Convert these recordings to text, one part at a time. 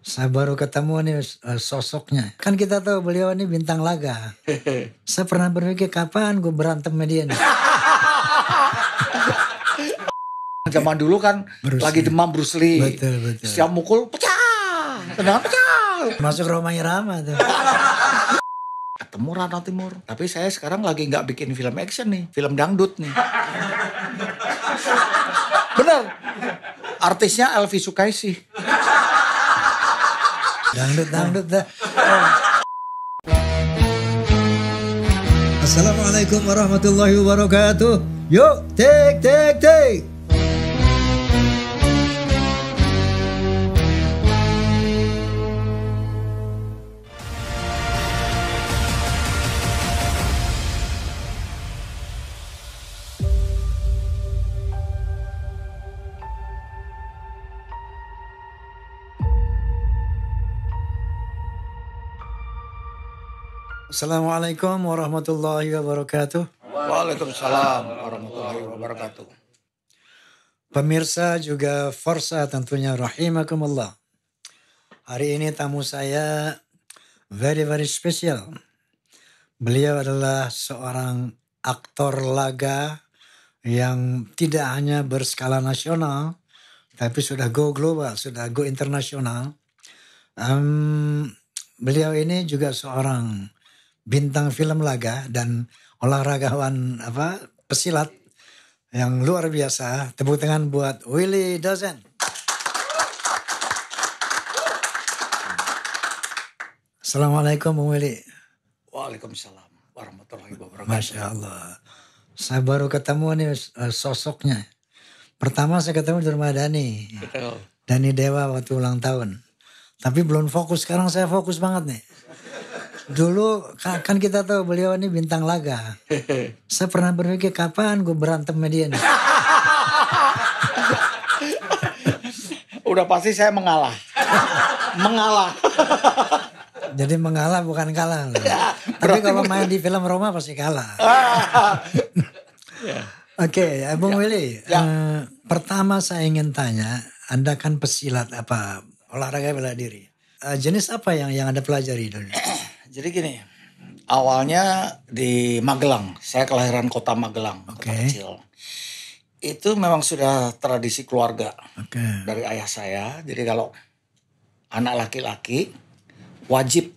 Saya baru ketemu nih eh, sosoknya. Kan kita tahu beliau ini bintang laga. Saya pernah berpikir kapan gue berantem sama dia nih. Zaman dulu kan Bruce lagi demam Bruce Lee. Betul, betul. Setiap mukul pecah. Tendangan pecah. Masuk rumah Irama tuh. Ketemu Rana Timur. Tapi saya sekarang lagi nggak bikin film action nih. Film dangdut nih. Bener. Artisnya Elvi Sukaisi dangdut dangdut dah Assalamualaikum warahmatullahi wabarakatuh yuk take take take Assalamualaikum warahmatullahi wabarakatuh. Waalaikumsalam warahmatullahi wabarakatuh. Pemirsa juga Forsa tentunya rahimakumullah. Hari ini tamu saya very very special. Beliau adalah seorang aktor laga yang tidak hanya berskala nasional, tapi sudah go global, sudah go internasional. Um, beliau ini juga seorang bintang film laga dan olahragawan apa pesilat yang luar biasa. Tepuk tangan buat Willy Dozen. Assalamualaikum Bung Willy. Waalaikumsalam warahmatullahi wabarakatuh. Masya Allah. Saya baru ketemu nih eh, sosoknya. Pertama saya ketemu di rumah Dani. Betul. Dani Dewa waktu ulang tahun. Tapi belum fokus. Sekarang saya fokus banget nih. Dulu kan kita tahu beliau ini bintang laga. Saya pernah berpikir kapan gue berantem sama dia nih. Udah pasti saya mengalah. mengalah. Jadi mengalah bukan kalah. Ya, Tapi kalau main di film Roma pasti kalah. Ya. Oke, okay, ya, Bung ya. Willy. Ya. Eh, pertama saya ingin tanya, Anda kan pesilat apa olahraga bela diri. Eh, jenis apa yang yang Anda pelajari dulu? jadi gini, awalnya di Magelang. Saya kelahiran kota Magelang, okay. kota kecil. Itu memang sudah tradisi keluarga okay. dari ayah saya. Jadi kalau anak laki-laki wajib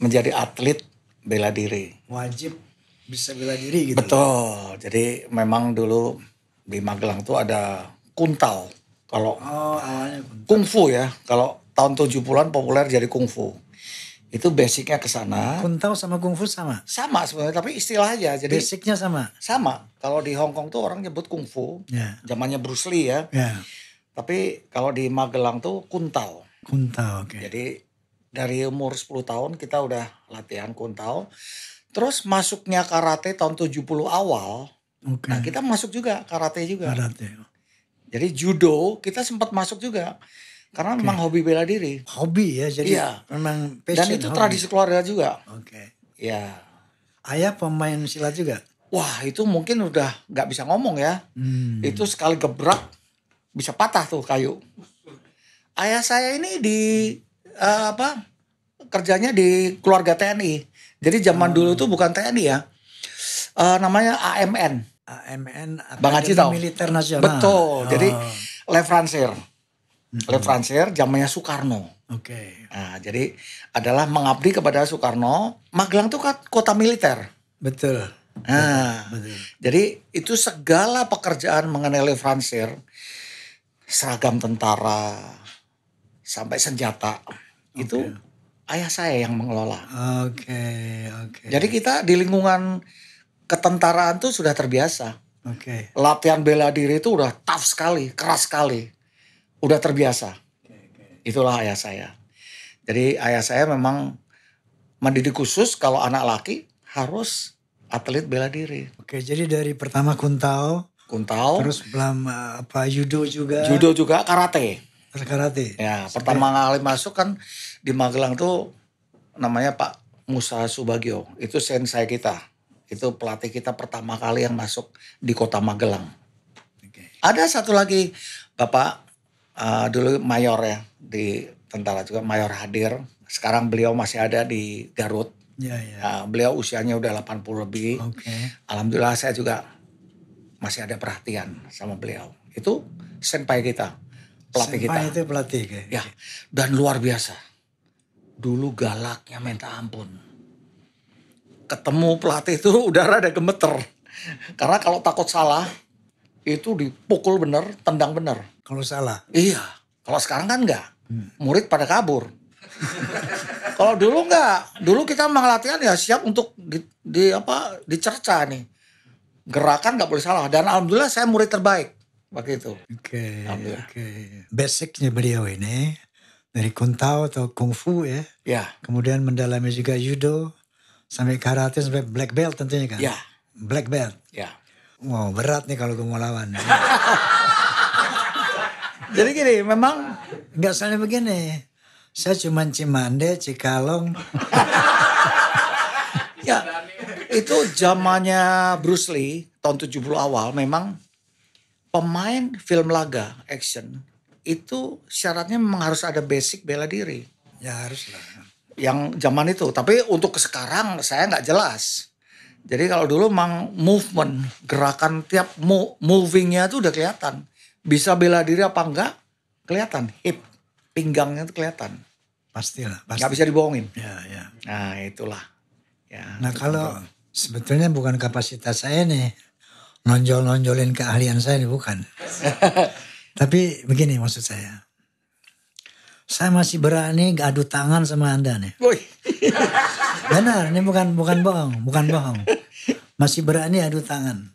menjadi atlet bela diri. Wajib bisa bela diri gitu. Betul. Jadi memang dulu di Magelang tuh ada kuntal. Kalau oh, kungfu ya, kalau tahun 70-an populer jadi kungfu. Itu basicnya ke sana. Kuntau sama kungfu sama? Sama sebenarnya, tapi istilah aja. Jadi basicnya sama. Sama. Kalau di Hong Kong tuh orang nyebut kungfu. yeah. Zamannya Bruce Lee ya. Yeah. Tapi kalau di Magelang tuh kuntao. Kuntao, oke. Okay. Jadi dari umur 10 tahun kita udah latihan kuntao. Terus masuknya karate tahun 70 awal. Okay. Nah, kita masuk juga karate juga. Karate. Jadi judo kita sempat masuk juga. Karena okay. memang hobi bela diri. Hobi ya, jadi iya. memang passion. Dan itu hobi. tradisi keluarga juga. Oke. Okay. Ya. Ayah pemain silat juga. Wah itu mungkin udah nggak bisa ngomong ya. Hmm. Itu sekali gebrak bisa patah tuh kayu. Ayah saya ini di uh, apa kerjanya di keluarga TNI. Jadi zaman hmm. dulu tuh bukan TNI ya. Uh, namanya AMN. AMN Bang Haji tahu. Militer Nasional. Betul. Oh. Jadi Le hmm. oleh Fransier zamannya Soekarno. Oke. Okay. Nah, jadi adalah mengabdi kepada Soekarno. Magelang itu kota militer. Betul. Nah, betul, jadi itu segala pekerjaan mengenai Le Francier, seragam tentara sampai senjata okay. itu ayah saya yang mengelola. Oke, okay, oke. Okay. Jadi kita di lingkungan ketentaraan tuh sudah terbiasa. Oke. Okay. Latihan bela diri itu udah tough sekali, keras sekali udah terbiasa. Itulah ayah saya. Jadi ayah saya memang mendidik khusus kalau anak laki harus atlet bela diri. Oke, jadi dari pertama kuntao, kuntao, terus belum eh, apa judo juga. Judo juga karate. Karate. Ya, Sampai. pertama kali masuk kan di Magelang tuh namanya Pak Musa Subagio. Itu sensei kita. Itu pelatih kita pertama kali yang masuk di kota Magelang. Oke. Ada satu lagi Bapak uh, dulu mayor ya di tentara juga mayor hadir. Sekarang beliau masih ada di Garut. Ya, ya. Uh, beliau usianya udah 80 lebih. Okay. Alhamdulillah saya juga masih ada perhatian sama beliau. Itu senpai kita, pelatih senpai kita. itu pelatih. Ya, dan luar biasa. Dulu galaknya minta ampun ketemu pelatih itu udara ada gemeter. Karena kalau takut salah itu dipukul bener, tendang bener. Kalau salah. Iya. Kalau sekarang kan enggak. Hmm. Murid pada kabur. Kalau dulu enggak, dulu kita memang latihan ya siap untuk di, di apa dicerca nih. Gerakan nggak boleh salah dan alhamdulillah saya murid terbaik waktu itu. Oke. Okay, Oke. Okay. Basicnya beliau ini dari kuntao atau kungfu ya. Ya. Kemudian mendalami juga judo sampai karate sampai black belt tentunya kan. Ya. Black belt. Ya. Wow berat nih kalau gue mau lawan. Jadi gini, memang nggak soalnya begini. Saya cuma Cimande, Cikalong. ya, itu zamannya Bruce Lee tahun 70 awal memang pemain film laga action itu syaratnya memang harus ada basic bela diri. Ya harus lah. Yang zaman itu. Tapi untuk sekarang saya nggak jelas. Jadi kalau dulu memang movement, gerakan tiap mo movingnya itu udah kelihatan bisa bela diri apa enggak kelihatan hip pinggangnya tuh kelihatan pastilah pasti. nggak bisa dibohongin ya ya nah itulah ya nah kalau sebetulnya bukan kapasitas saya nih nonjol nonjolin keahlian saya nih bukan tapi begini maksud saya saya masih berani gadu tangan sama anda nih Boy. benar ini bukan bukan bohong bukan bohong masih berani adu tangan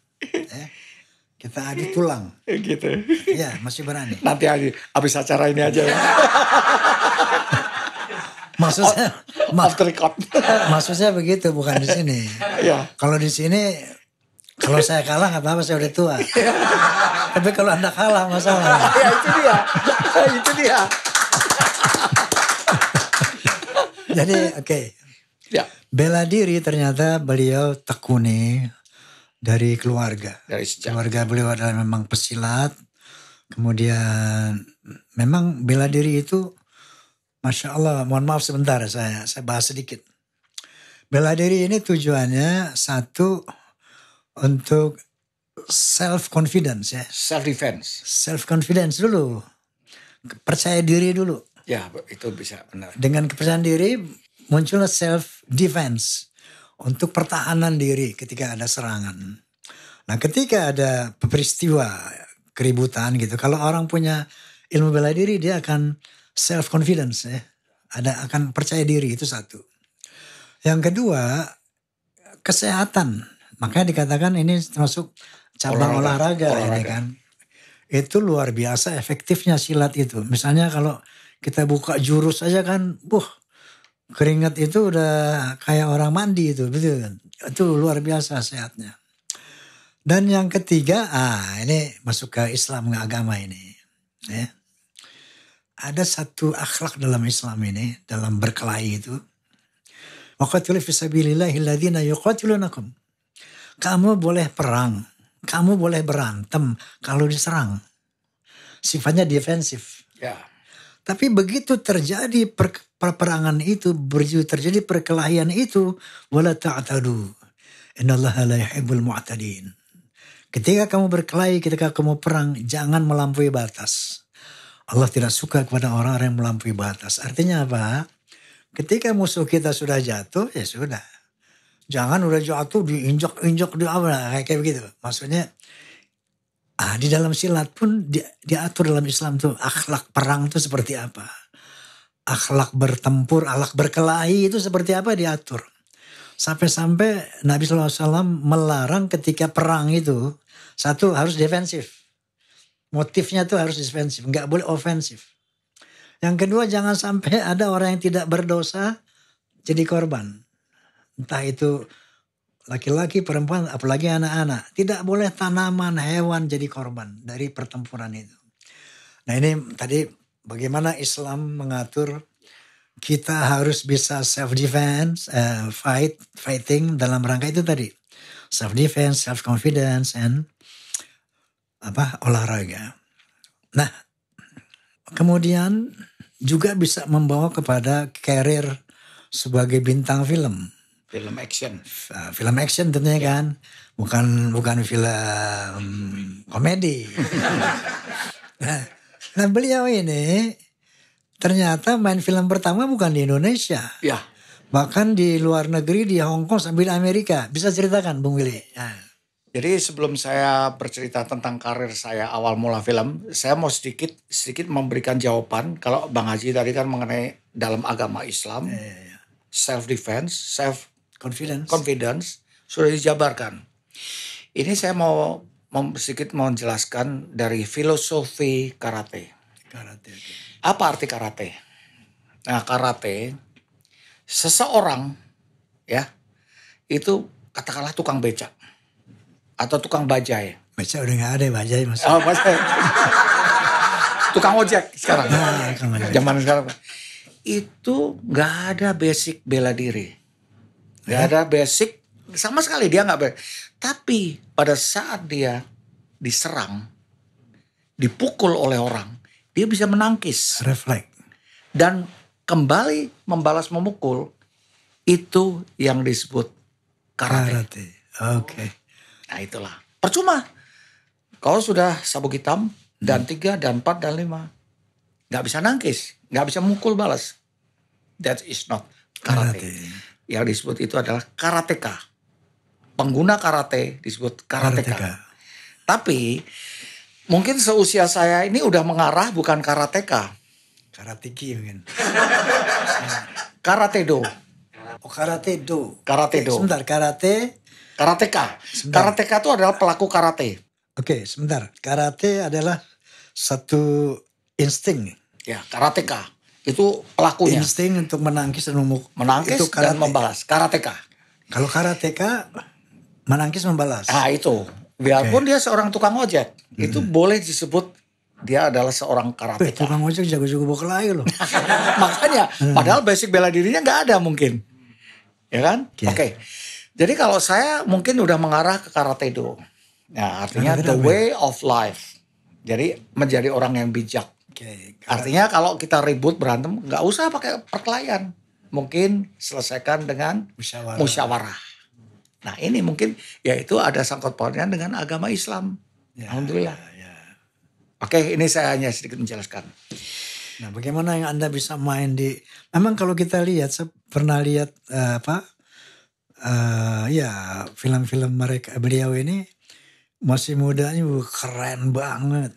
kita adu tulang. Eh, gitu. Iya, masih berani. Nanti aja, habis acara ini aja. Ya. maksudnya ma record. maksudnya begitu, bukan di sini. Iya. Kalau di sini kalau saya kalah nggak apa-apa, saya udah tua. Tapi kalau Anda kalah masalah. Iya, itu dia. itu dia. Jadi oke. Okay. Ya. Bela diri ternyata beliau tekuni dari keluarga. Dari sejak. Keluarga beliau adalah memang pesilat. Kemudian memang bela diri itu Masya Allah mohon maaf sebentar saya, saya bahas sedikit. Bela diri ini tujuannya satu untuk self confidence ya. Self defense. Self confidence dulu. Percaya diri dulu. Ya, itu bisa benar. Dengan kepercayaan diri muncullah self defense untuk pertahanan diri ketika ada serangan. Nah, ketika ada peristiwa keributan gitu, kalau orang punya ilmu bela diri dia akan self confidence ya. Ada akan percaya diri itu satu. Yang kedua, kesehatan. Makanya dikatakan ini termasuk cabang olahraga, olahraga, olahraga. ini kan. Itu luar biasa efektifnya silat itu. Misalnya kalau kita buka jurus aja kan, buh, keringat itu udah kayak orang mandi itu betul kan itu luar biasa sehatnya dan yang ketiga ah ini masuk ke Islam nggak agama ini ya ada satu akhlak dalam Islam ini dalam berkelahi itu kamu boleh perang kamu boleh berantem kalau diserang sifatnya defensif ya yeah tapi begitu terjadi per, perperangan itu, begitu terjadi perkelahian itu, wala ta'tadu. Innallaha la yuhibbul mu'tadin. Ketika kamu berkelahi, ketika kamu perang, jangan melampaui batas. Allah tidak suka kepada orang-orang yang melampaui batas. Artinya apa? Ketika musuh kita sudah jatuh, ya sudah. Jangan udah jatuh diinjak-injak di apa kayak begitu. Maksudnya Ah, di dalam silat pun di, diatur dalam Islam tuh akhlak perang tuh seperti apa. Akhlak bertempur, akhlak berkelahi itu seperti apa diatur. Sampai-sampai Nabi SAW melarang ketika perang itu, satu harus defensif. Motifnya tuh harus defensif, nggak boleh ofensif. Yang kedua jangan sampai ada orang yang tidak berdosa jadi korban. Entah itu laki-laki, perempuan, apalagi anak-anak. Tidak boleh tanaman, hewan jadi korban dari pertempuran itu. Nah ini tadi bagaimana Islam mengatur kita harus bisa self defense, uh, eh, fight, fighting dalam rangka itu tadi. Self defense, self confidence and apa olahraga. Nah, kemudian juga bisa membawa kepada karir sebagai bintang film. Film action. Uh, film action tentunya yeah. kan. Bukan bukan film komedi. nah, nah beliau ini ternyata main film pertama bukan di Indonesia. Ya. Yeah. Bahkan di luar negeri di Hong Kong sambil Amerika. Bisa ceritakan Bung Willy? Nah. Jadi sebelum saya bercerita tentang karir saya awal mula film, saya mau sedikit sedikit memberikan jawaban kalau Bang Haji tadi kan mengenai dalam agama Islam, yeah, yeah, yeah. self defense, self confidence, confidence sudah dijabarkan. Ini saya mau, mau sedikit mau menjelaskan dari filosofi karate. Karate. Okay. Apa arti karate? Nah, karate seseorang ya itu katakanlah tukang becak atau tukang bajai. Becak udah nggak ada ya, bajai mas. Oh, bajai tukang ojek sekarang. Nah, ya, Zaman sekarang itu nggak ada basic bela diri nggak ya. ada basic sama sekali dia nggak basic. Tapi pada saat dia diserang, dipukul oleh orang, dia bisa menangkis. Reflect. Dan kembali membalas memukul itu yang disebut karate. Karate. Oke. Okay. Nah itulah. Percuma. kalau sudah sabuk hitam hmm. dan tiga dan empat dan lima. Gak bisa nangkis. Gak bisa mukul balas. That is not karate. karate yang disebut itu adalah karateka. Pengguna karate disebut karateka. karateka. Tapi mungkin seusia saya ini udah mengarah bukan karateka. Karateki mungkin. karate do. Oh, karate do. Karate do. Sebentar, karate. Karateka. Sebentar. Karateka itu adalah pelaku karate. Oke, sebentar. Karate adalah satu insting. Ya, karateka itu pelakunya. Insting untuk menangkis dan memukul. Menangkis itu karate. dan membalas. Karateka. Kalau karateka menangkis membalas. Nah itu. Biarpun okay. dia seorang tukang ojek. Hmm. Itu boleh disebut dia adalah seorang karateka. Tukang ojek jago-jago bawa kelahi loh. Makanya. Hmm. Padahal basic bela dirinya gak ada mungkin. Ya kan? Oke. Okay. Okay. Jadi kalau saya mungkin udah mengarah ke karate do. Nah artinya karate the ya? way of life. Jadi menjadi orang yang bijak Okay. Artinya kalau kita ribut berantem nggak usah pakai perkelahian. Mungkin selesaikan dengan musyawarah. musyawarah. Nah ini mungkin yaitu ada sangkut pautnya dengan agama Islam. Ya, Alhamdulillah. Ya, ya. Oke ini saya hanya sedikit menjelaskan. Nah bagaimana yang Anda bisa main di... Memang kalau kita lihat, saya pernah lihat uh, apa... Uh, ya film-film mereka beliau ini masih mudanya keren banget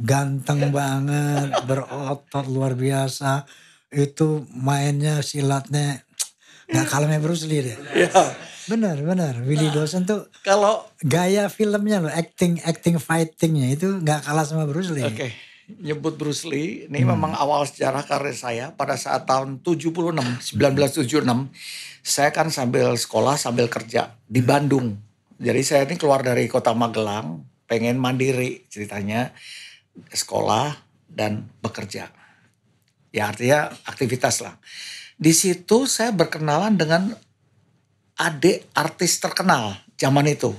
ganteng banget, berotot luar biasa. Itu mainnya silatnya nggak kalah sama Bruce Lee deh. ya Benar, benar. Willy nah, Dawson tuh kalau gaya filmnya loh, acting acting fightingnya itu nggak kalah sama Bruce Lee. Oke. Okay. Nyebut Bruce Lee, ini hmm. memang awal sejarah karir saya pada saat tahun 76, 1976. Saya kan sambil sekolah, sambil kerja di Bandung. Jadi saya ini keluar dari kota Magelang, pengen mandiri ceritanya sekolah dan bekerja. Ya artinya aktivitas lah. Di situ saya berkenalan dengan adik artis terkenal zaman itu.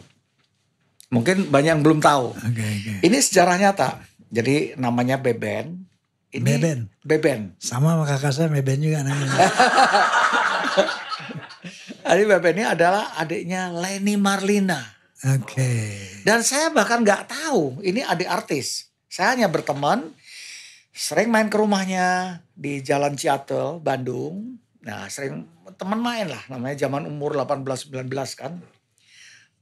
Mungkin banyak yang belum tahu. Okay, okay. Ini sejarah nyata. Jadi namanya Beben. Ini Beben. Beben. Sama sama kakak saya Beben juga namanya. Jadi Beben ini adalah adiknya Leni Marlina. Oke. Okay. Dan saya bahkan nggak tahu ini adik artis. Saya hanya berteman, sering main ke rumahnya di Jalan Ciatel, Bandung. Nah, sering teman main lah, namanya zaman umur 18-19 kan.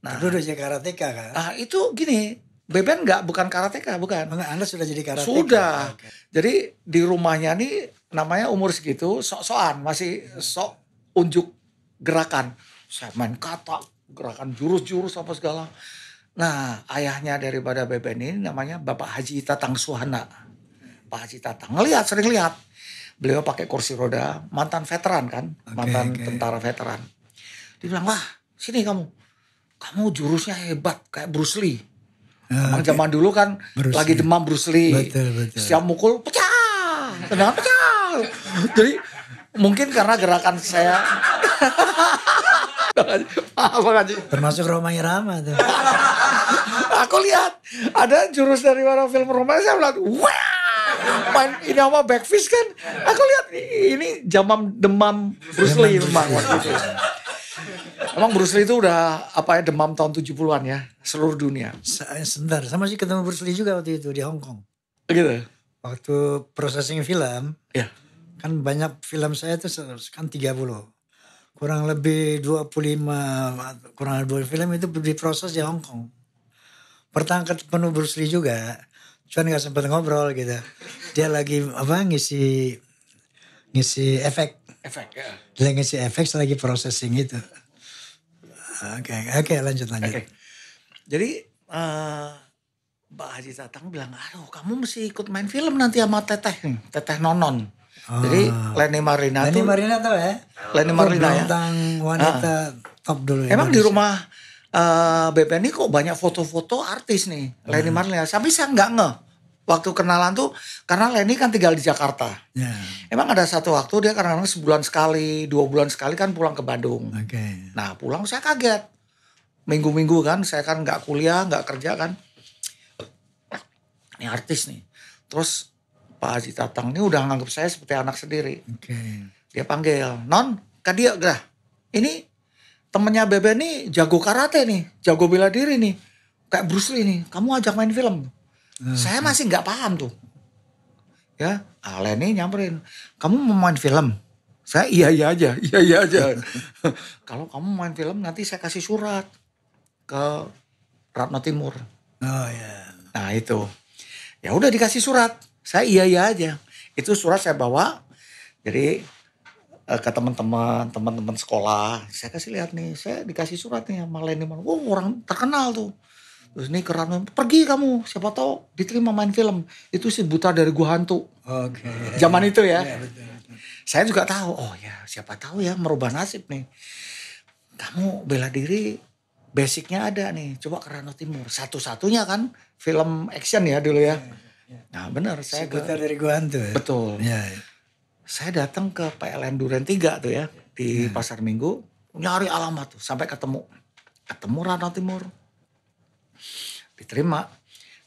Nah, itu udah jadi karateka kan? Ah, itu gini, Beben nggak bukan karateka, bukan. Anda sudah jadi karateka. Sudah. Ah, okay. Jadi di rumahnya nih namanya umur segitu sok-sokan, masih sok unjuk gerakan. Saya main kata, gerakan jurus-jurus apa segala. Nah, ayahnya daripada Beben ini namanya Bapak Haji Tatang Suhana. Pak Haji Tatang, ngeliat sering lihat. Beliau pakai kursi roda, mantan veteran kan, okay, mantan okay. tentara veteran. Dia bilang, wah sini kamu, kamu jurusnya hebat kayak Bruce Lee. Emang ah, zaman dulu kan Bruce lagi Lee. demam Bruce Lee. Betul, betul. Siap mukul pecah, tendangan pecah. Jadi mungkin karena gerakan saya Termasuk Roma Rama tuh. lihat ada jurus dari warna film romantis saya melihat wah main ini sama backfish kan aku lihat ini jamam demam Bruce Lee memang waktu itu Emang Bruce Lee itu udah apa ya demam tahun 70-an ya seluruh dunia. Eh, sebentar, sama sih ketemu Bruce Lee juga waktu itu di Hong Kong. Gitu. Waktu processing film, ya. kan banyak film saya itu kan 30. Kurang lebih 25 kurang lebih film itu diproses di Hong Kong pertangket penuh Bruce Lee juga cuman nggak sempet ngobrol gitu dia lagi apa ngisi ngisi efek efek ya. dia ngisi efek lagi processing itu oke okay, oke okay, lanjut lanjut okay. jadi uh, Mbak Haji Tatang bilang aduh kamu mesti ikut main film nanti sama Teteh hmm. Teteh Nonon oh. jadi ah. Lenny Marina Leni Marina tuh ya Lenny oh, Marina ya tentang wanita ah. top dulu ya, emang Indonesia. di rumah uh, eh, BPN ini kok banyak foto-foto artis nih hmm. Lenny Marlina. Tapi saya nggak nge waktu kenalan tuh karena Lenny kan tinggal di Jakarta. Yeah. Emang ada satu waktu dia karena kadang sebulan sekali, dua bulan sekali kan pulang ke Bandung. Okay. Nah pulang saya kaget. Minggu-minggu kan saya kan nggak kuliah, nggak kerja kan. Ini artis nih. Terus Pak Haji Tatang ini udah nganggap saya seperti anak sendiri. Okay. Dia panggil, Non, Kadia, gerah. ini temennya Bebe nih jago karate nih, jago bela diri nih, kayak Bruce Lee nih, kamu ajak main film. Hmm. Saya masih nggak paham tuh. Ya, Ale nih nyamperin, kamu mau main film? Saya iya iya aja, iya iya aja. Kalau kamu main film nanti saya kasih surat ke Ratna Timur. Oh ya. Yeah. Nah itu, ya udah dikasih surat, saya iya iya aja. Itu surat saya bawa, jadi Eh, ke teman-teman, teman-teman sekolah. Saya kasih lihat nih, saya dikasih surat nih sama Lenny Manuel. wow, orang terkenal tuh. Terus nih keren, pergi kamu. Siapa tahu diterima main film. Itu si buta dari gua hantu. Oke. Okay. Zaman itu ya. Iya, saya juga tahu, oh ya siapa tahu ya merubah nasib nih. Kamu bela diri basicnya ada nih. Coba ke Timur. Satu-satunya kan film action ya dulu ya. Yeah, yeah. Iya. Nah bener, saya buta ke, dari gua hantu. Ya? Betul. Yeah, yeah saya datang ke PLN Duren 3 tuh ya di hmm. Pasar Minggu nyari alamat tuh sampai ketemu ketemu Rano Timur diterima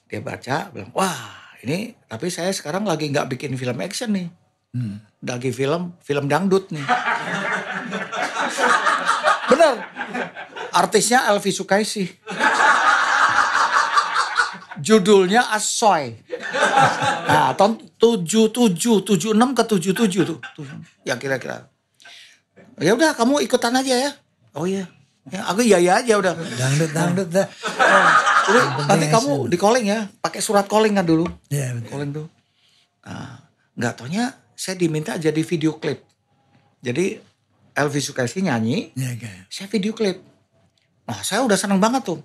dia baca bilang wah ini tapi saya sekarang lagi nggak bikin film action nih hmm. lagi film film dangdut nih bener artisnya Elvi Sukaisi judulnya asoy. Nah, tahun 77, 76 ke 77 tuh. Ya kira-kira. Ya udah kamu ikutan aja ya. Oh iya. Ya, aku iya iya aja udah. Dangdut dangdut dah. nah, nanti kamu di calling ya, pakai surat calling kan dulu. Iya, betul. Calling tuh. Nah, gak taunya saya diminta jadi video klip. Jadi Elvi Sukaisi nyanyi, yeah, okay. Iya. saya video klip. Nah saya udah seneng banget tuh.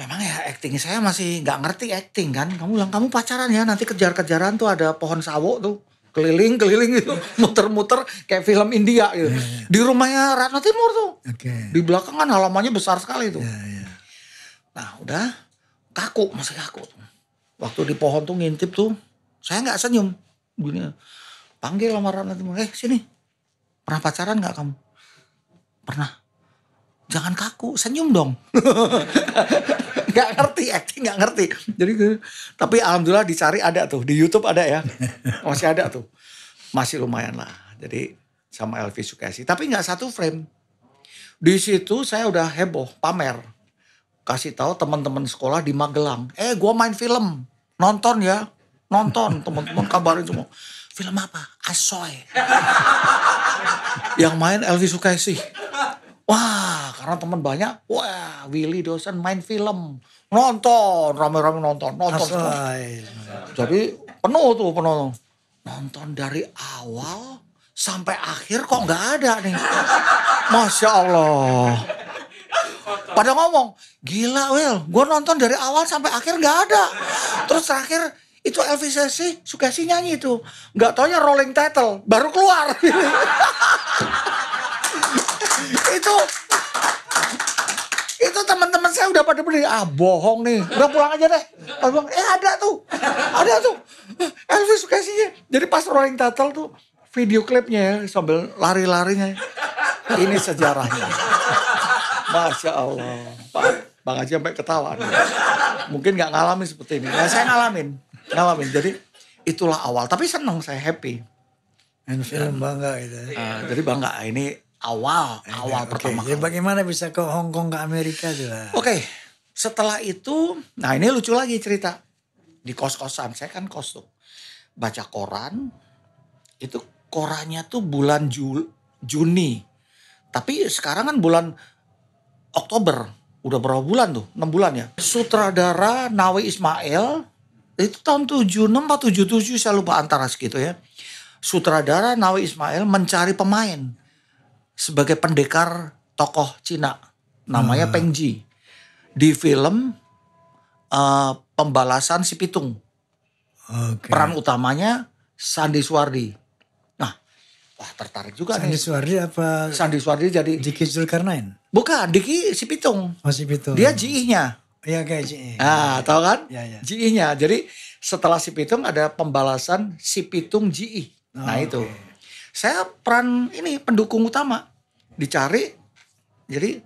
Memang ya acting saya masih nggak ngerti acting kan. Kamu bilang kamu pacaran ya nanti kejar-kejaran tuh ada pohon sawo tuh keliling keliling gitu muter-muter kayak film India gitu. Yeah, yeah. Di rumahnya Ratna Timur tuh. Okay. Di belakang kan halamannya besar sekali tuh. Yeah, yeah. Nah udah kaku masih kaku Waktu di pohon tuh ngintip tuh saya nggak senyum gini panggil sama Ratna Timur eh sini pernah pacaran nggak kamu pernah jangan kaku senyum dong nggak ngerti acting nggak ngerti jadi gitu. tapi alhamdulillah dicari ada tuh di YouTube ada ya masih ada tuh masih lumayan lah jadi sama Elvi Sukesi tapi nggak satu frame di situ saya udah heboh pamer kasih tahu teman-teman sekolah di Magelang eh gue main film nonton ya nonton teman-teman kabarin semua film apa asoy yang main Elvi Sukesi Wah, karena teman banyak, wah Willy dosen main film, nonton, rame-rame nonton, nonton. Asai. Jadi penuh tuh penonton. Nonton dari awal sampai akhir kok nggak ada nih. Masya Allah. Pada ngomong, gila Will, gue nonton dari awal sampai akhir nggak ada. Terus terakhir itu Elvis Sesi suka sih nyanyi itu. Gak taunya Rolling Title, baru keluar. itu itu teman-teman saya udah pada beli ah bohong nih udah pulang aja deh pas Bang eh ada tuh ada tuh Elvis eh, kasihnya jadi pas Rolling Turtle tuh video klipnya ya, sambil lari-larinya ini sejarahnya Masya Allah Pak Bang Haji sampai ketawa nih. mungkin nggak ngalamin seperti ini nah, saya ngalamin ngalamin jadi itulah awal tapi senang saya happy Dan film bangga itu. uh, ah, jadi bangga ah, ini awal eh, awal iya, okay. pertama ya, kali. Ya, bagaimana bisa ke Hong Kong ke Amerika juga? Oke, okay. setelah itu, nah ini lucu lagi cerita di kos kosan saya kan kos tuh baca koran itu korannya tuh bulan Jul, Juni tapi sekarang kan bulan Oktober udah berapa bulan tuh enam bulan ya sutradara Nawi Ismail itu tahun 76 atau 77 saya lupa antara segitu ya sutradara Nawi Ismail mencari pemain sebagai pendekar tokoh Cina namanya hmm. Peng Ji di film uh, pembalasan si Pitung okay. peran utamanya Sandi Suwardi nah wah tertarik juga Sandi nih Suwardi apa Sandi Suwardi jadi Diki Zulkarnain bukan Diki si Pitung oh, si Pitung dia ji nya Iya kayak Ji Ah, iya, iya. tau kan? Ya, ya. ji nya Jadi setelah si Pitung ada pembalasan si Pitung Ji nah, Oh, nah, itu saya peran ini pendukung utama dicari jadi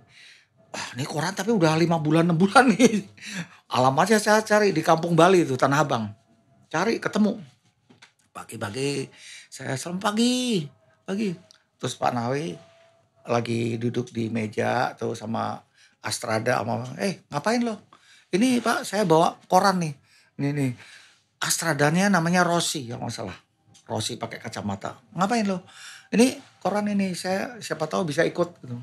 wah ini koran tapi udah lima bulan enam bulan nih alamatnya saya cari di kampung Bali itu Tanah Abang cari ketemu pagi-pagi saya salam pagi pagi terus Pak Nawi lagi duduk di meja tuh sama Astrada sama eh ngapain lo ini Pak saya bawa koran nih ini nih Astradanya namanya Rossi yang masalah Rosi pakai kacamata. Ngapain lo? Ini koran ini saya siapa tahu bisa ikut gitu.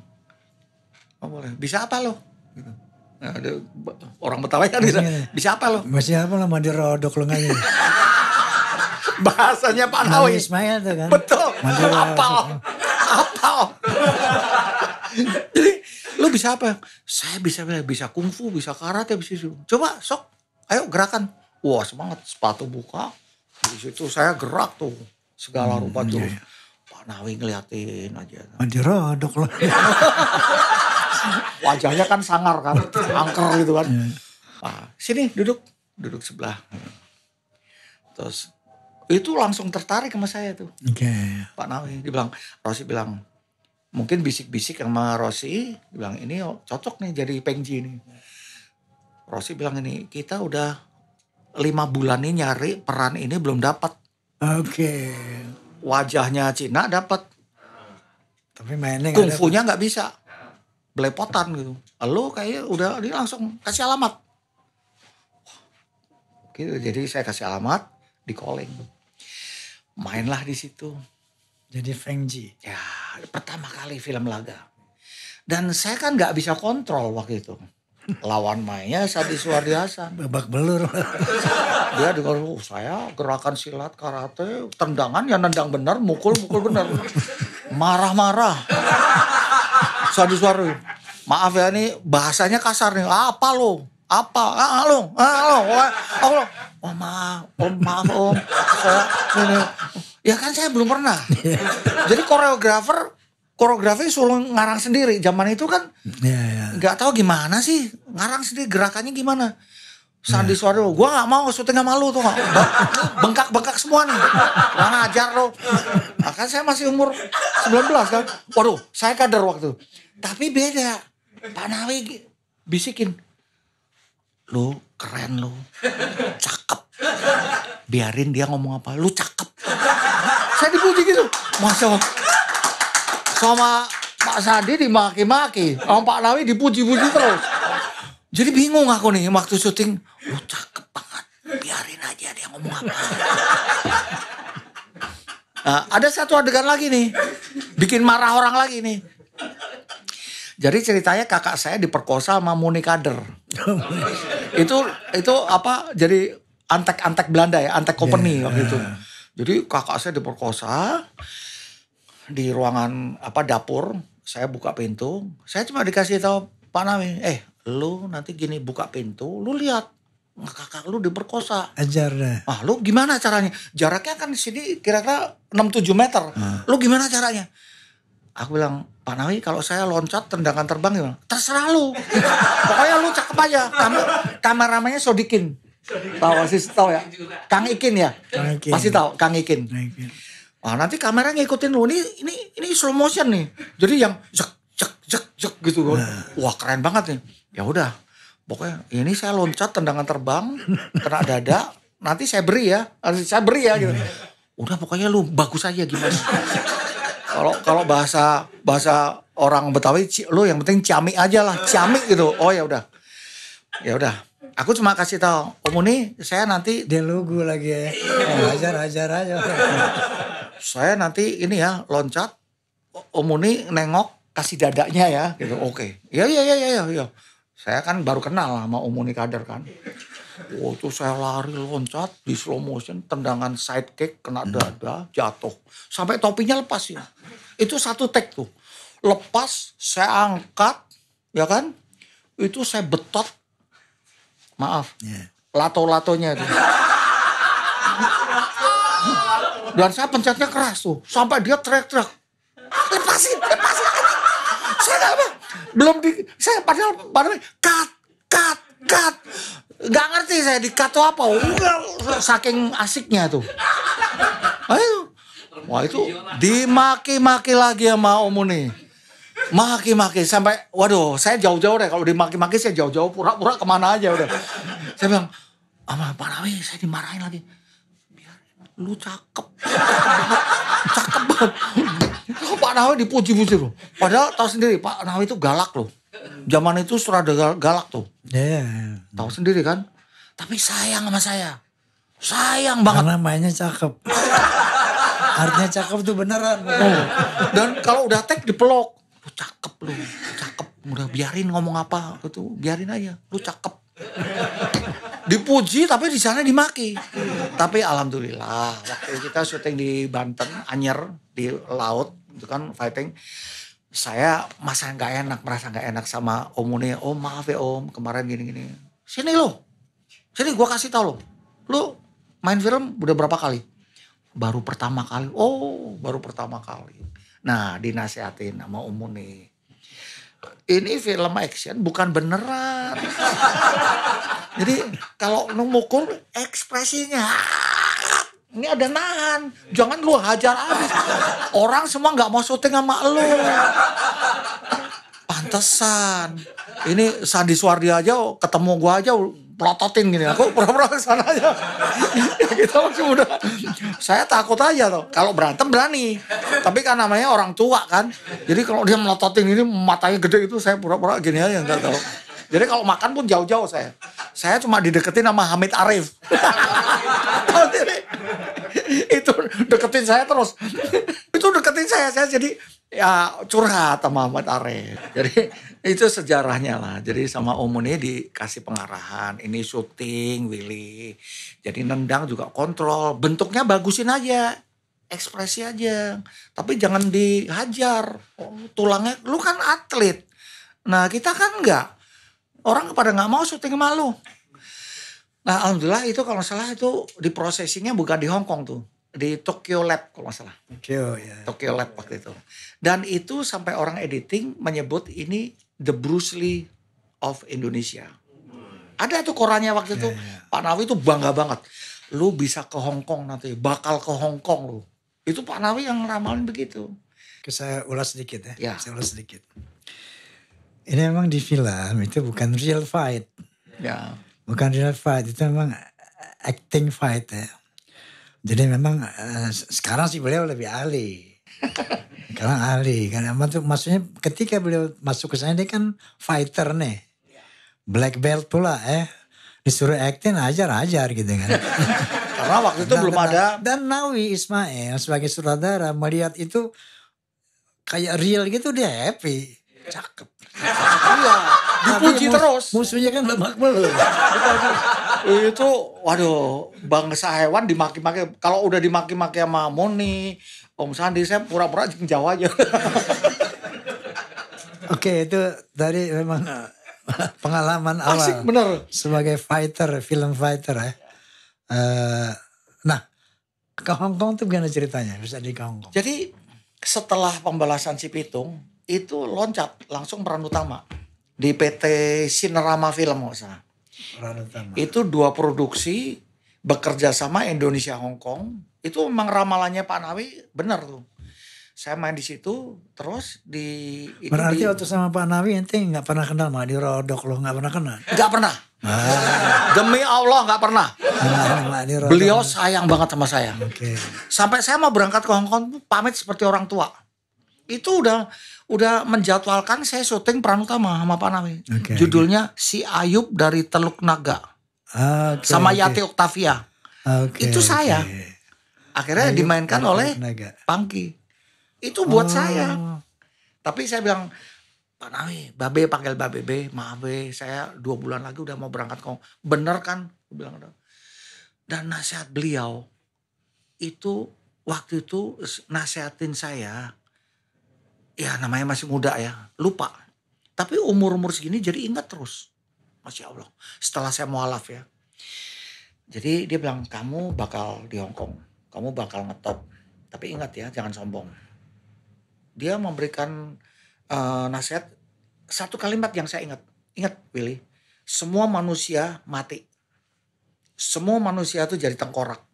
Oh boleh. Bisa apa lo? Gitu. Nah, orang Betawi kan bisa, iya. bisa apa lo? Masih apa mandi rodok lo aja. Bahasanya Pak Nawi. Ismail tuh kan. Betul. Apa? Oh? Apa? Oh? Apa? Jadi lo bisa apa? Saya bisa bisa kungfu, bisa karate, bisa coba sok, ayo gerakan. Wah semangat, sepatu buka, di situ saya gerak tuh segala hmm, rupa tuh. Iya, iya, Pak Nawi ngeliatin aja. Anjir aduk lah. Wajahnya kan sangar kan, angker gitu kan. Iya. Nah, sini duduk, duduk sebelah. Terus itu langsung tertarik sama saya tuh. Oke. Okay. Pak Nawi dibilang, Rosi bilang, mungkin bisik-bisik sama Rosi, bilang ini cocok nih jadi pengji ini Rosi bilang ini kita udah lima bulan ini nyari peran ini belum dapat. Oke. Okay. Wajahnya Cina dapat. Tapi mainnya kungfunya nggak bisa. Belepotan gitu. Lalu kayak udah ini langsung kasih alamat. Gitu, jadi saya kasih alamat di calling. Mainlah di situ. Jadi Fengji. Ya, pertama kali film laga. Dan saya kan nggak bisa kontrol waktu itu lawan mainnya Sadi Suwardi Hasan. Babak belur. Dia dengar, oh, saya gerakan silat karate, tendangan yang nendang benar, mukul-mukul benar. Marah-marah. Sadi Suwardi, maaf ya ini bahasanya kasar nih, ah, apa lo? Apa? Ah, lo? Ah, lo? Ah, ah, oh, oh lo? Oh, oh, maaf, om, maaf om. Saya, ini, Ya kan saya belum pernah. Iya. Jadi koreografer koreografi suruh ngarang sendiri zaman itu kan iya, iya. nggak yeah, yeah. tahu gimana sih ngarang sendiri gerakannya gimana Sandi yeah. Suara gue nggak mau syuting sama lu tuh bengkak bengkak semua nih mana ajar lo nah, kan saya masih umur 19 kan waduh saya kader waktu tapi beda Pak Nawi bisikin lu keren lu cakep biarin dia ngomong apa lu cakep saya dipuji gitu masa sama Pak Sandi dimaki-maki, sama Pak Nawi dipuji-puji terus. Jadi bingung aku nih waktu syuting, lu oh, cakep banget, biarin aja dia ngomong apa. Nah, ada satu adegan lagi nih, bikin marah orang lagi nih. Jadi ceritanya kakak saya diperkosa sama Muni Kader. itu itu apa? Jadi antek-antek Belanda ya, antek company yeah. waktu itu. Iya. Jadi kakak saya diperkosa, di ruangan apa dapur, saya buka pintu, saya cuma dikasih tahu Pak Nami, eh lu nanti gini buka pintu, lu lihat nah, kakak lu diperkosa. Ajar deh. Ah, lu gimana caranya? Jaraknya kan di sini kira-kira 6-7 meter. Hmm. Lu gimana caranya? Aku bilang, Pak Nawi kalau saya loncat tendangan terbang gimana? Terserah lu. Pokoknya lu cakep aja. kamar kameramanya Sodikin. Tahu sih tahu ya? Kang Ikin ya? Kang Ikin. Pasti tahu Kang Ikin. Kang Ikin. Ah, nanti kamera ngikutin lu. Ini ini ini slow motion nih. Jadi yang jek jek jek jek gitu kan. Nah. Wah, keren banget nih. Ya udah. Pokoknya ini saya loncat tendangan terbang, kena dada, nanti saya beri ya. Nanti saya beri ya gitu. Udah pokoknya lu bagus aja gimana. Kalau kalau bahasa bahasa orang Betawi lu yang penting ciamik aja lah, ciamik gitu. Oh ya udah. Ya udah, aku cuma kasih tahu Om Uni saya nanti dia lugu lagi ya. Eh, hajar hajar aja saya nanti ini ya loncat Omuni nengok kasih dadanya ya gitu. Hmm. Oke. Okay. Ya ya ya ya ya. Saya kan baru kenal sama Omuni Kader kan. Oh tuh saya lari loncat di slow motion, tendangan side kick kena hmm. dada, jatuh. Sampai topinya lepas ya. Itu satu take tuh. Lepas, saya angkat, ya kan? Itu saya betot. Maaf. Yeah. Lato-latonya itu. Dan saya pencetnya keras tuh. Sampai dia teriak-teriak. Lepasin, lepasin. Saya gak apa. Belum di, saya padahal, padahal cut, cut, cut. Gak ngerti saya di cut tuh apa. Saking asiknya tuh. Ayo. Nah, Wah itu dimaki-maki lagi sama Om nih Maki-maki sampai, waduh saya jauh-jauh deh. Kalau dimaki-maki saya jauh-jauh pura-pura kemana aja udah. Saya bilang, sama Pak Rawi saya dimarahin lagi lu cakep, cakep banget. Kok Pak Nawawi dipuji-puji loh. Padahal tahu sendiri Pak Nawawi itu galak loh. Zaman itu surah galak tuh. Yeah. Tahu sendiri kan. Tapi sayang sama saya. Sayang banget. Karena mainnya cakep. Artinya cakep tuh beneran. Oh. Dan kalau udah tag dipelok. Lu cakep lu, cakep. Udah biarin ngomong apa gitu, biarin aja. Lu cakep dipuji tapi di sana dimaki. tapi alhamdulillah waktu kita syuting di Banten, Anyer di laut itu kan fighting saya masa nggak enak merasa nggak enak sama om ini om oh, maaf ya om kemarin gini gini sini lo sini gue kasih tau lo lo main film udah berapa kali baru pertama kali oh baru pertama kali nah dinasehatin sama om ini film action bukan beneran. Jadi kalau lu mukul ekspresinya ini ada nahan. Jangan lu hajar abis. Orang semua nggak mau syuting sama lu. Pantesan. Ini Sandi Suwardi aja ketemu gua aja prototin gini. Aku pura-pura kesana aja. Ya, kita masih muda. Saya takut aja loh. Kalau berantem berani. Tapi kan namanya orang tua kan. Jadi kalau dia melototin ini matanya gede itu saya pura-pura gini aja nggak tahu. Jadi kalau makan pun jauh-jauh saya. Saya cuma dideketin sama Hamid Arif. itu deketin saya terus. itu deketin saya, saya jadi ya curhat sama Ahmad Arif. Jadi itu sejarahnya lah. Jadi sama Om ini dikasih pengarahan, ini syuting Willy. Jadi nendang juga kontrol, bentuknya bagusin aja. Ekspresi aja, tapi jangan dihajar. Oh, tulangnya, lu kan atlet. Nah kita kan enggak. Orang kepada nggak mau syuting malu. Nah alhamdulillah itu kalau salah itu di prosesinya bukan di Hongkong tuh di Tokyo Lab kalau nggak salah. Tokyo ya. Tokyo Lab waktu itu. Dan itu sampai orang editing menyebut ini the Bruce Lee of Indonesia. Ada tuh korannya waktu yeah, itu. Yeah. Ya. Pak Nawi itu bangga banget. Lu bisa ke Hong Kong nanti, bakal ke Hong Kong lu. Itu Pak Nawi yang ramalin begitu. Saya ulas sedikit ya. ya. Saya ulas sedikit. Ini emang di film itu bukan real fight. Ya. Bukan real fight, itu memang acting fight ya jadi memang uh, sekarang sih beliau lebih ahli. karena ahli kan maksudnya ketika beliau masuk ke sana dia kan fighter nih. Black belt pula eh disuruh acting ajar-ajar gitu kan. Karena waktu itu dan, nah, belum dan, nah, ada. Dan Nawi Ismail sebagai sutradara melihat itu kayak real gitu dia happy. Cakep. iya. Dipuji terus. Musuhnya kan lemak belum itu iya, waduh bangsa hewan dimaki-maki kalau udah dimaki-maki sama Moni Om Sandi saya pura-pura Jawa aja Oke okay, itu tadi memang pengalaman awal Asik, bener. sebagai fighter film fighter ya uh, nah ke Hong Kong tuh gimana ceritanya bisa di Hong Kong jadi setelah pembalasan si Pitung itu loncat langsung peran utama di PT Sinerama Film nggak usah itu dua produksi bekerja sama Indonesia Hong Kong. Itu memang ramalannya Pak Nawi benar tuh. Saya main di situ terus di Berarti di, waktu sama Pak Nawi ente nggak pernah kenal mah di Rodok lo nggak pernah kenal. Nggak pernah. Ah. Demi Allah nggak pernah. Ah, Beliau sayang banget sama saya. Okay. Sampai saya mau berangkat ke Hong Kong pamit seperti orang tua itu udah udah menjadwalkan saya syuting peran utama sama Pak Nawi. Okay, Judulnya okay. Si Ayub dari Teluk Naga. Okay, sama okay. Yati Oktavia. Okay, itu saya. Okay. Akhirnya Ayub dimainkan oleh Naga. Pangki. Itu buat oh. saya. Tapi saya bilang Pak Nawi, Babe panggil Babe B, maaf saya dua bulan lagi udah mau berangkat kong. Bener kan? saya bilang gitu. Dan nasihat beliau itu waktu itu nasihatin saya ya namanya masih muda ya, lupa. Tapi umur-umur segini jadi ingat terus. Masya Allah. Setelah saya mualaf ya. Jadi dia bilang kamu bakal di Hong Kong, kamu bakal ngetop. Tapi ingat ya, jangan sombong. Dia memberikan uh, nasihat satu kalimat yang saya ingat. Ingat Willy, semua manusia mati. Semua manusia itu jadi tengkorak.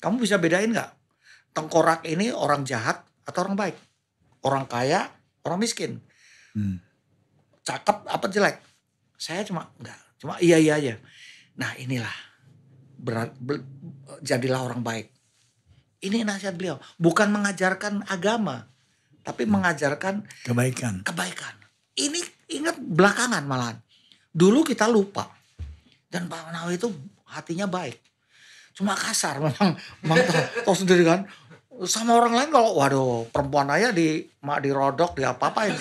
Kamu bisa bedain nggak? Tengkorak ini orang jahat atau orang baik? orang kaya, orang miskin. Hmm. Cakep apa jelek? Saya cuma enggak, cuma iya iya aja. Nah, inilah berat, ber, jadilah orang baik. Ini nasihat beliau, bukan mengajarkan agama, tapi hmm. mengajarkan kebaikan. Kebaikan. Ini ingat belakangan malahan. Dulu kita lupa. Dan Pak Nawawi itu hatinya baik. Cuma kasar memang. Memang tahu, tahu sendiri kan sama orang lain kalau waduh perempuan aja di mak dirodok di apa apa ini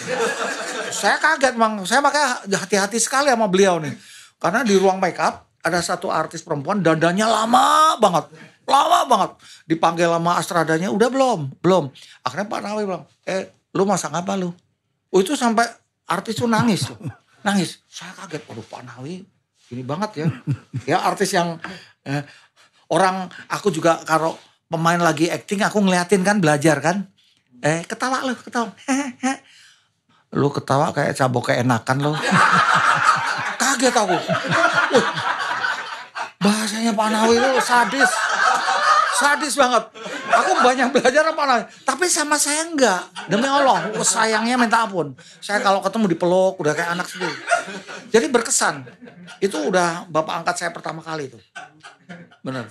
saya kaget mang saya makanya hati-hati sekali sama beliau nih karena di ruang make up ada satu artis perempuan dadanya lama banget lama banget dipanggil sama astradanya udah belum belum akhirnya Pak Nawi bilang eh lu masa ngapa lu oh, itu sampai artis tuh nangis tuh nangis saya kaget waduh Pak Nawi ini banget ya ya artis yang eh, orang aku juga kalau pemain lagi acting aku ngeliatin kan belajar kan eh ketawa lu ketawa lu ketawa kayak cabok kayak enakan lo kaget aku bahasanya Pak Nawi itu sadis sadis banget aku banyak belajar sama Nawi tapi sama saya enggak demi Allah sayangnya minta ampun saya kalau ketemu di peluk udah kayak anak sendiri jadi berkesan itu udah bapak angkat saya pertama kali itu bener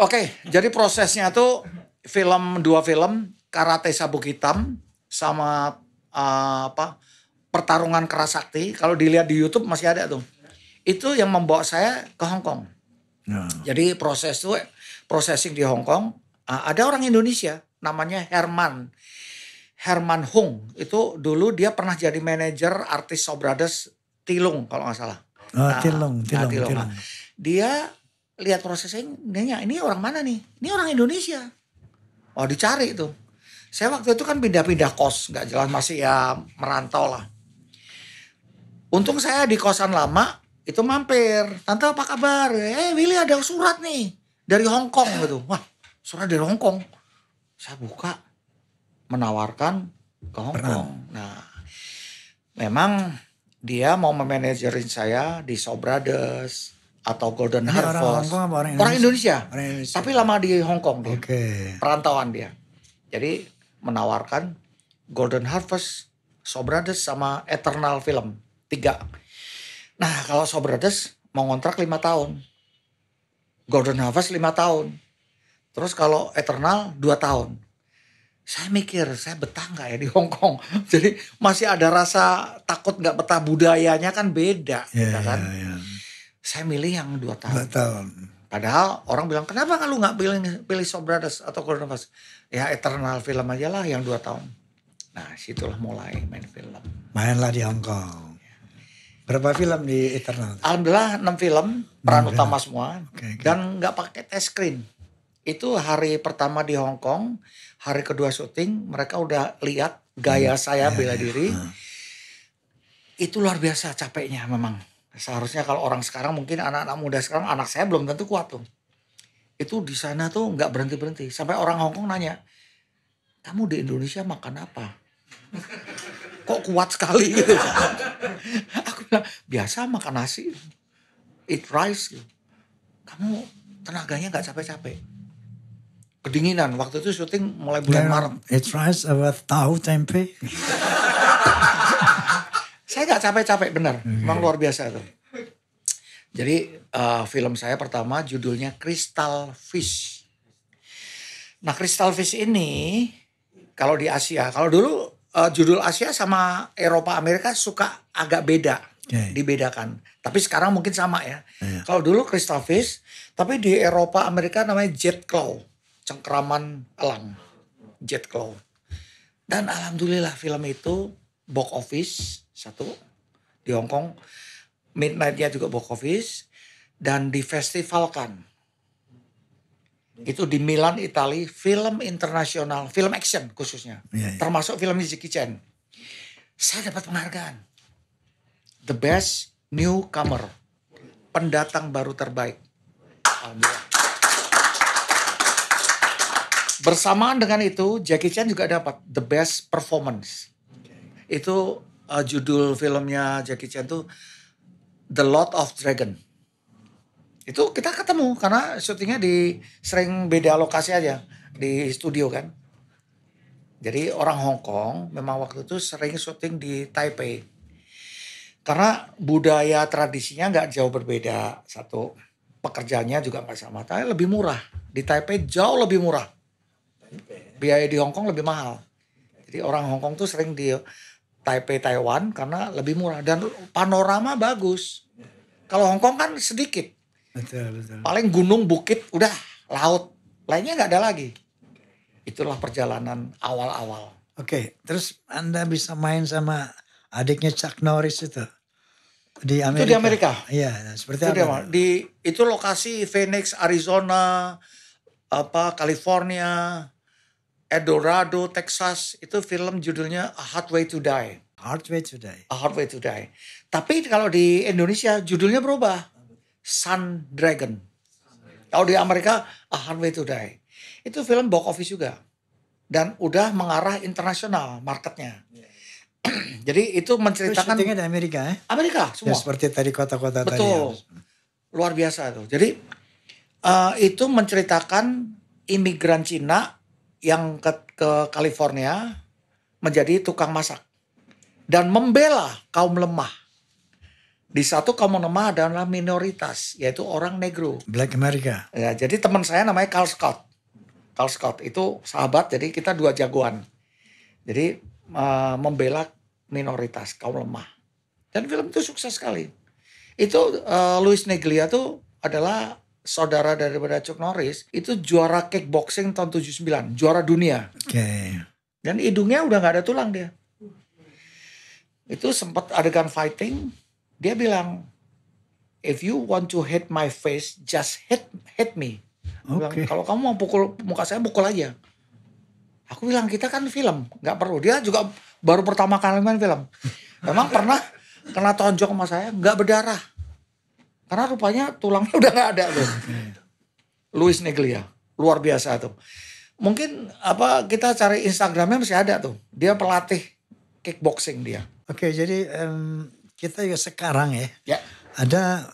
Oke, jadi prosesnya tuh film dua film Karate Sabuk Hitam sama uh, apa Pertarungan Keras Sakti. Kalau dilihat di YouTube masih ada tuh. Itu yang membawa saya ke Hong Kong. Ya. Jadi proses tuh processing di Hong Kong uh, ada orang Indonesia namanya Herman. Herman Hung itu dulu dia pernah jadi manajer artis Sobrades Tilung kalau nggak salah. Oh, nah, tilung, tilung, nah, tilung, tilung. dia lihat prosesnya, nanya ini orang mana nih ini orang Indonesia oh dicari itu saya waktu itu kan pindah-pindah kos nggak jelas masih ya merantau lah untung saya di kosan lama itu mampir tante apa kabar eh Willy ada surat nih dari Hong Kong gitu wah surat dari Hong Kong saya buka menawarkan ke Hong Kong nah memang dia mau memanajerin saya di Sobrades atau Golden iya, Harvest. Orang, apa orang, Indonesia? orang Orang Indonesia. Tapi lama di Hong Kong dia. Okay. Perantauan dia. Jadi menawarkan Golden Harvest, Sobrades sama Eternal Film. Tiga. Nah kalau Sobrades mau kontrak lima tahun. Golden Harvest lima tahun. Terus kalau Eternal dua tahun. Saya mikir, saya betah nggak ya di Hong Kong? Jadi masih ada rasa takut nggak betah budayanya kan beda, yeah, gitu kan? Yeah, yeah saya milih yang dua tahun. Dua tahun. Padahal orang bilang kenapa kalau nggak pilih pilih Sobrades atau Golden Ya Eternal film aja lah yang dua tahun. Nah situlah mulai main film. Mainlah di Hong Kong. Berapa film di Eternal? Alhamdulillah 6 film, peran 6 utama semua. Okay, okay. Dan nggak pakai test screen. Itu hari pertama di Hong Kong, hari kedua syuting, mereka udah lihat gaya hmm, saya yeah, bela iya. diri. Hmm. Itu luar biasa capeknya memang Seharusnya kalau orang sekarang mungkin anak-anak muda sekarang anak saya belum tentu kuat tuh. Itu di sana tuh nggak berhenti berhenti sampai orang Hongkong nanya, kamu di Indonesia makan apa? Kok kuat sekali gitu? Aku bilang biasa makan nasi, eat rice. Gitu. Kamu tenaganya nggak capek-capek. Kedinginan waktu itu syuting mulai bulan Maret. Eat rice apa tahu tempe? Saya nggak capek-capek benar, hmm. emang luar biasa tuh. Jadi uh, film saya pertama judulnya Crystal Fish. Nah Crystal Fish ini kalau di Asia, kalau dulu uh, judul Asia sama Eropa Amerika suka agak beda, okay. dibedakan. Tapi sekarang mungkin sama ya. Yeah. Kalau dulu Crystal Fish, tapi di Eropa Amerika namanya Jet Claw, cengkraman elang, Jet Claw. Dan alhamdulillah film itu box office satu di Hong Kong midnightnya juga box office dan di festival kan itu di Milan Italia film internasional film action khususnya ya, ya. termasuk film Jackie Chan saya dapat penghargaan the best newcomer pendatang baru terbaik bersamaan dengan itu Jackie Chan juga dapat the best performance itu uh, judul filmnya Jackie Chan tuh The Lord of Dragon. Itu kita ketemu karena syutingnya di sering beda lokasi aja di studio kan. Jadi orang Hong Kong memang waktu itu sering syuting di Taipei. Karena budaya tradisinya nggak jauh berbeda. Satu, pekerjaannya juga nggak sama. Tapi lebih murah. Di Taipei jauh lebih murah. Biaya di Hong Kong lebih mahal. Jadi orang Hong Kong tuh sering di Taipei Taiwan karena lebih murah dan panorama bagus. Kalau Hong Kong kan sedikit. Betul, betul. Paling gunung, bukit, udah laut. Lainnya nggak ada lagi. Itulah perjalanan awal-awal. Oke, okay, terus Anda bisa main sama adiknya Chuck Norris itu di Amerika. Itu di Amerika. Iya, nah, seperti itu apa? Di itu lokasi Phoenix, Arizona, apa California, Edorado Texas, itu film judulnya A Hard Way to Die. Hard Way to Die. A Hard Way to Die. Tapi kalau di Indonesia judulnya berubah. Sun Dragon. Kalau di Amerika A Hard Way to Die. Itu film box office juga. Dan udah mengarah internasional marketnya. Yeah. Jadi itu menceritakan. Itu di Amerika eh? ya? Amerika semua. Ya, seperti tadi kota-kota tadi. Betul. Luar biasa itu. Jadi uh, itu menceritakan imigran Cina yang ke, ke California menjadi tukang masak dan membela kaum lemah. Di satu kaum lemah adalah minoritas, yaitu orang negro. Black America. Ya, jadi teman saya namanya Carl Scott. Carl Scott itu sahabat, jadi kita dua jagoan. Jadi uh, membela minoritas, kaum lemah. Dan film itu sukses sekali. Itu uh, eh, Louis Neglia itu adalah saudara dari Chuck Norris itu juara kickboxing tahun 79, juara dunia. Oke. Okay. Dan hidungnya udah nggak ada tulang dia. Itu sempat adegan fighting, dia bilang, if you want to hit my face, just hit hit me. Okay. kalau kamu mau pukul muka saya, pukul aja. Aku bilang kita kan film, nggak perlu. Dia juga baru pertama kali main film. Memang pernah kena tonjok sama saya, nggak berdarah karena rupanya tulangnya udah nggak ada tuh. Luis Neglia, luar biasa tuh. Mungkin apa kita cari Instagramnya masih ada tuh. Dia pelatih kickboxing dia. Oke, jadi um, kita juga sekarang ya. Ya. Ada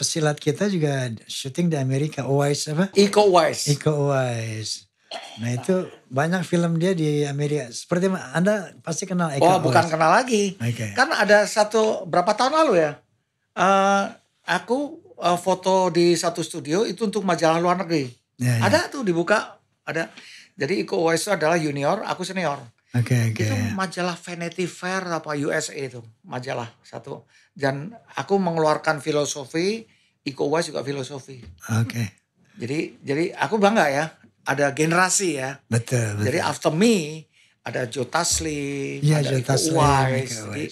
pesilat kita juga syuting di Amerika, Wise apa? Iko Wise. Iko Wise. Nah itu banyak film dia di Amerika. Seperti Anda pasti kenal Iko Oh Wise. bukan kenal lagi. Okay. Kan ada satu berapa tahun lalu ya. Uh, aku uh, foto di satu studio itu untuk majalah luar negeri. Ya, ya. Ada tuh dibuka, ada. Jadi Iko Uwais itu adalah junior, aku senior. Oke, okay, okay. Itu majalah Vanity Fair apa USA itu, majalah satu. Dan aku mengeluarkan filosofi, Iko Uwais juga filosofi. Oke. Okay. Jadi jadi aku bangga ya, ada generasi ya. Betul, betul. Jadi after me ada Joe Taslim, ya, ada Joe Iko Uwais. Jadi,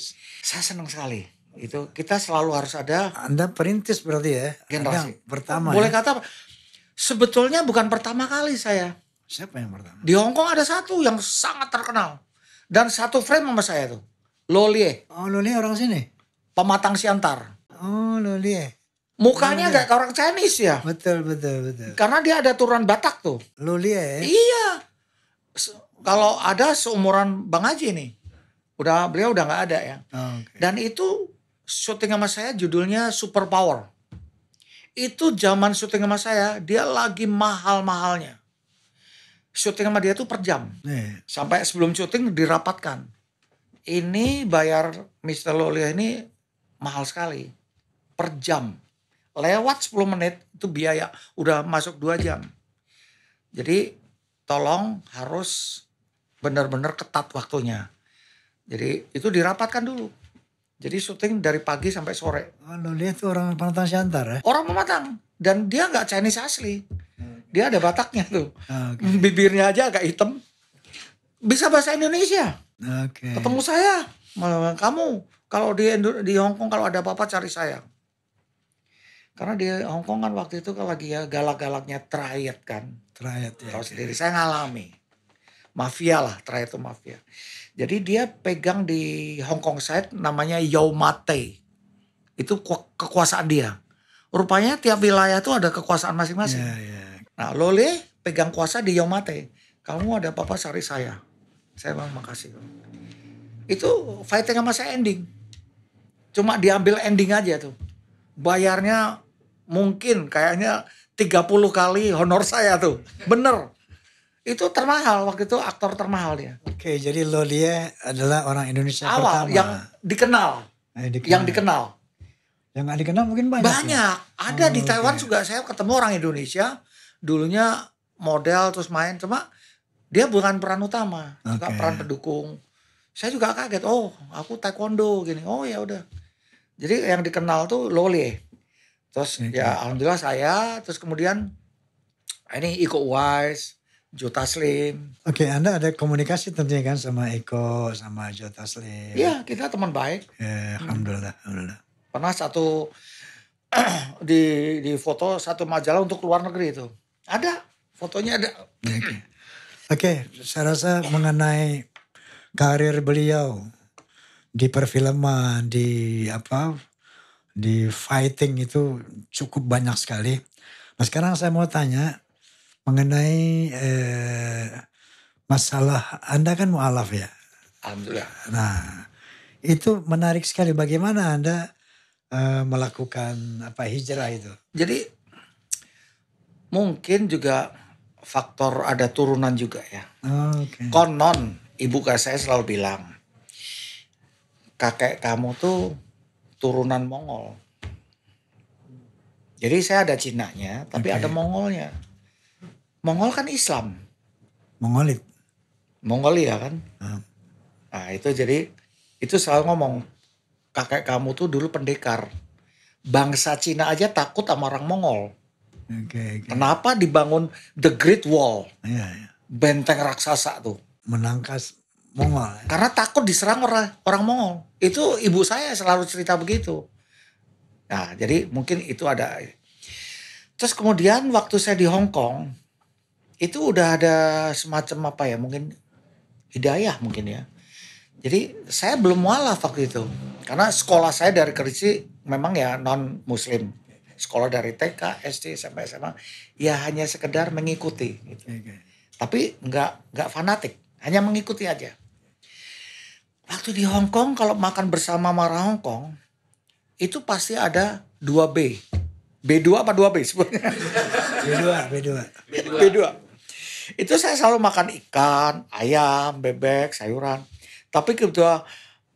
saya senang sekali. Itu kita selalu harus ada. Anda perintis berarti ya. Generasi Anda pertama. Boleh ya? kata sebetulnya bukan pertama kali saya. Siapa yang pertama? Di Hong Kong ada satu yang sangat terkenal dan satu frame sama saya tuh. Lolie. Oh, Lolie orang sini. Pematang Siantar. Oh, Lolie. Mukanya agak orang Chinese ya. Betul, betul, betul. Karena dia ada turunan Batak tuh. Lolie ya? Iya. Kalau ada seumuran Bang Haji nih. Udah beliau udah nggak ada ya. Oh, okay. Dan itu syuting sama saya judulnya Super Power. Itu zaman syuting sama saya, dia lagi mahal-mahalnya. Syuting sama dia tuh per jam. Nih. Sampai sebelum syuting dirapatkan. Ini bayar Mr. Lolia ini mahal sekali. Per jam. Lewat 10 menit itu biaya udah masuk 2 jam. Jadi tolong harus benar-benar ketat waktunya. Jadi itu dirapatkan dulu. Jadi syuting dari pagi sampai sore. Oh, lo lihat tuh orang Pematang Siantar ya? Orang Pematang. Dan dia nggak Chinese asli. Hmm. Dia ada Bataknya tuh. Ah, okay. Hmm, bibirnya aja agak hitam. Bisa bahasa Indonesia. Okay. Ketemu saya. Malah kamu kalau di di Hong Kong kalau ada apa-apa cari saya. Karena di Hong Kong kan waktu itu kalau lagi ya galak-galaknya triad kan. Triad ya. Kalau okay. sendiri saya ngalami. Mafia lah, triad itu mafia. Jadi dia pegang di Hong Kong side namanya Yau Mate. Itu kekuasaan dia. Rupanya tiap wilayah itu ada kekuasaan masing-masing. Yeah, yeah. Nah Lole pegang kuasa di Yau Mate. Kamu ada apa-apa cari saya. Saya bilang makasih. Itu fighting sama saya ending. Cuma diambil ending aja tuh. Bayarnya mungkin kayaknya 30 kali honor saya tuh. Bener itu termahal waktu itu aktor termahal dia. Oke, jadi lo dia adalah orang Indonesia Awal, pertama. yang dikenal, eh, dikenal. Yang dikenal. Yang gak dikenal mungkin banyak. Ya? Banyak. Ya? Ada oh, di Taiwan okay. juga saya ketemu orang Indonesia dulunya model terus main cuma dia bukan peran utama, okay. juga peran pendukung. Saya juga kaget, oh aku taekwondo gini. Oh ya udah. Jadi yang dikenal tuh Loli. Terus okay. ya alhamdulillah saya terus kemudian ini Iko Wise Joe Taslim. Oke, okay, Anda ada komunikasi tentunya kan sama Eko, sama Joe Taslim. Iya, kita teman baik. Ya, alhamdulillah, hmm. alhamdulillah. Pernah satu di di foto satu majalah untuk luar negeri itu. Ada fotonya ada. Ya, oke. Okay. Oke, okay, saya rasa mengenai karir beliau di perfilman, di apa di fighting itu cukup banyak sekali. Nah, sekarang saya mau tanya mengenai eh, masalah Anda kan mualaf ya. Alhamdulillah. Nah, itu menarik sekali bagaimana Anda eh, melakukan apa hijrah itu. Jadi mungkin juga faktor ada turunan juga ya. Oke. okay. Konon ibu saya selalu bilang kakek kamu tuh turunan Mongol. Jadi saya ada Cina nya tapi okay. ada Mongolnya. Mongol kan Islam. Mongolik. ya kan. Hmm. Nah itu jadi itu selalu ngomong kakek kamu tuh dulu pendekar. Bangsa Cina aja takut sama orang Mongol. Okay, okay. Kenapa dibangun The Great Wall? Yeah, yeah. Benteng raksasa tuh. Menangkas Mongol. Ya? Karena takut diserang orang orang Mongol. Itu ibu saya selalu cerita begitu. Nah jadi mungkin itu ada. Terus kemudian waktu saya di Hong Kong, itu udah ada semacam apa ya mungkin hidayah mungkin ya. Jadi saya belum mualaf waktu itu karena sekolah saya dari Kerinci memang ya non Muslim. Sekolah dari TK, SD sampai SMA ya hanya sekedar mengikuti. Gitu. Okay. Tapi nggak nggak fanatik, hanya mengikuti aja. Waktu di Hong Kong kalau makan bersama marah Hong Kong itu pasti ada 2B. B2 apa 2B sebenarnya? B2, B2. B2. B2. Itu saya selalu makan ikan, ayam, bebek, sayuran. Tapi kebetulan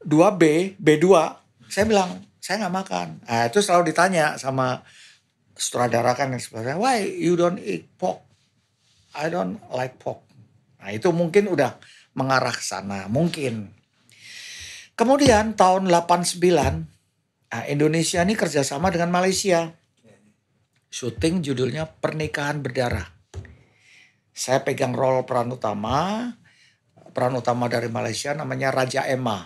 2B, B2, saya bilang, saya nggak makan. Nah, itu selalu ditanya sama sutradara kan yang sebenarnya, why you don't eat pork? I don't like pork. Nah itu mungkin udah mengarah ke sana, mungkin. Kemudian tahun 89, nah Indonesia ini kerjasama dengan Malaysia. Syuting judulnya Pernikahan Berdarah saya pegang role peran utama. Peran utama dari Malaysia namanya Raja Emma,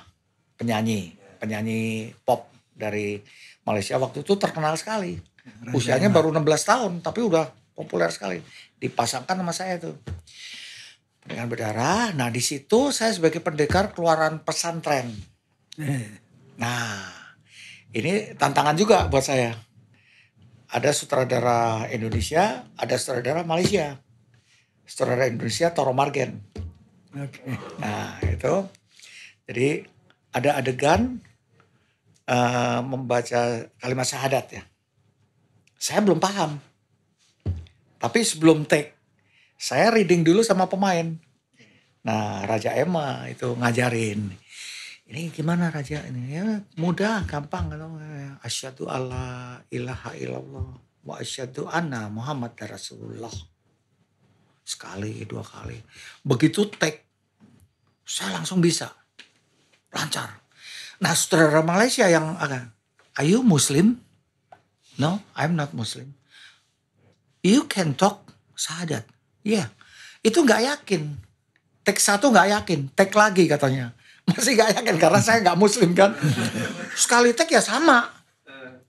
penyanyi, penyanyi pop dari Malaysia waktu itu terkenal sekali. Raja Usianya Emma. baru 16 tahun tapi udah populer sekali. Dipasangkan sama saya tuh. Dengan berdarah. Nah, di situ saya sebagai pendekar keluaran pesantren. Nah, ini tantangan juga buat saya. Ada sutradara Indonesia, ada sutradara Malaysia saudara Indonesia Toro Margen. Okay. Nah itu, jadi ada adegan uh, membaca kalimat syahadat ya. Saya belum paham, tapi sebelum take saya reading dulu sama pemain. Nah Raja Emma itu ngajarin. Ini gimana Raja ini? Ya mudah, gampang ya, Asyadu Allah Allah ilaha illallah wa asyadu anna Muhammad Rasulullah sekali dua kali begitu take saya langsung bisa lancar nah saudara Malaysia yang akan are you Muslim no I'm not Muslim you can talk sahadat ya yeah. itu nggak yakin take satu nggak yakin take lagi katanya masih nggak yakin karena saya nggak Muslim kan sekali take ya sama eh.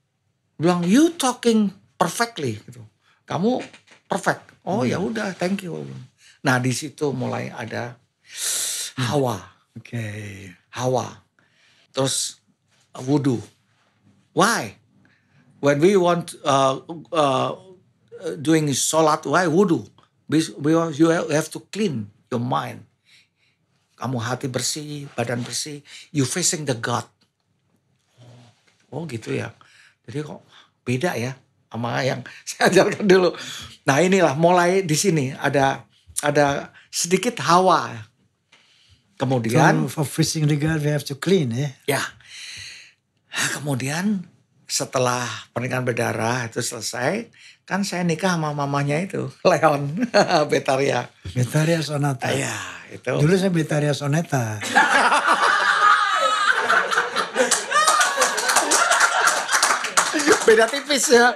bilang you talking perfectly gitu kamu perfect Oh hmm. Iya. ya udah, thank you. Nah di situ mulai ada hawa. Oke. Okay. Hawa. Terus uh, wudhu. Why? When we want uh, uh, doing sholat, why wudhu? Because you have to clean your mind. Kamu hati bersih, badan bersih. You facing the God. Oh gitu ya. Jadi kok beda ya sama yang saya ajarkan dulu. Nah inilah mulai di sini ada ada sedikit hawa. Kemudian so, for fishing regard we have to clean eh? ya. Kemudian setelah pernikahan berdarah itu selesai, kan saya nikah sama mamanya itu, Leon Betaria. Betaria Sonata. Iya, itu. Dulu saya Betaria Sonata. beda tipis ya.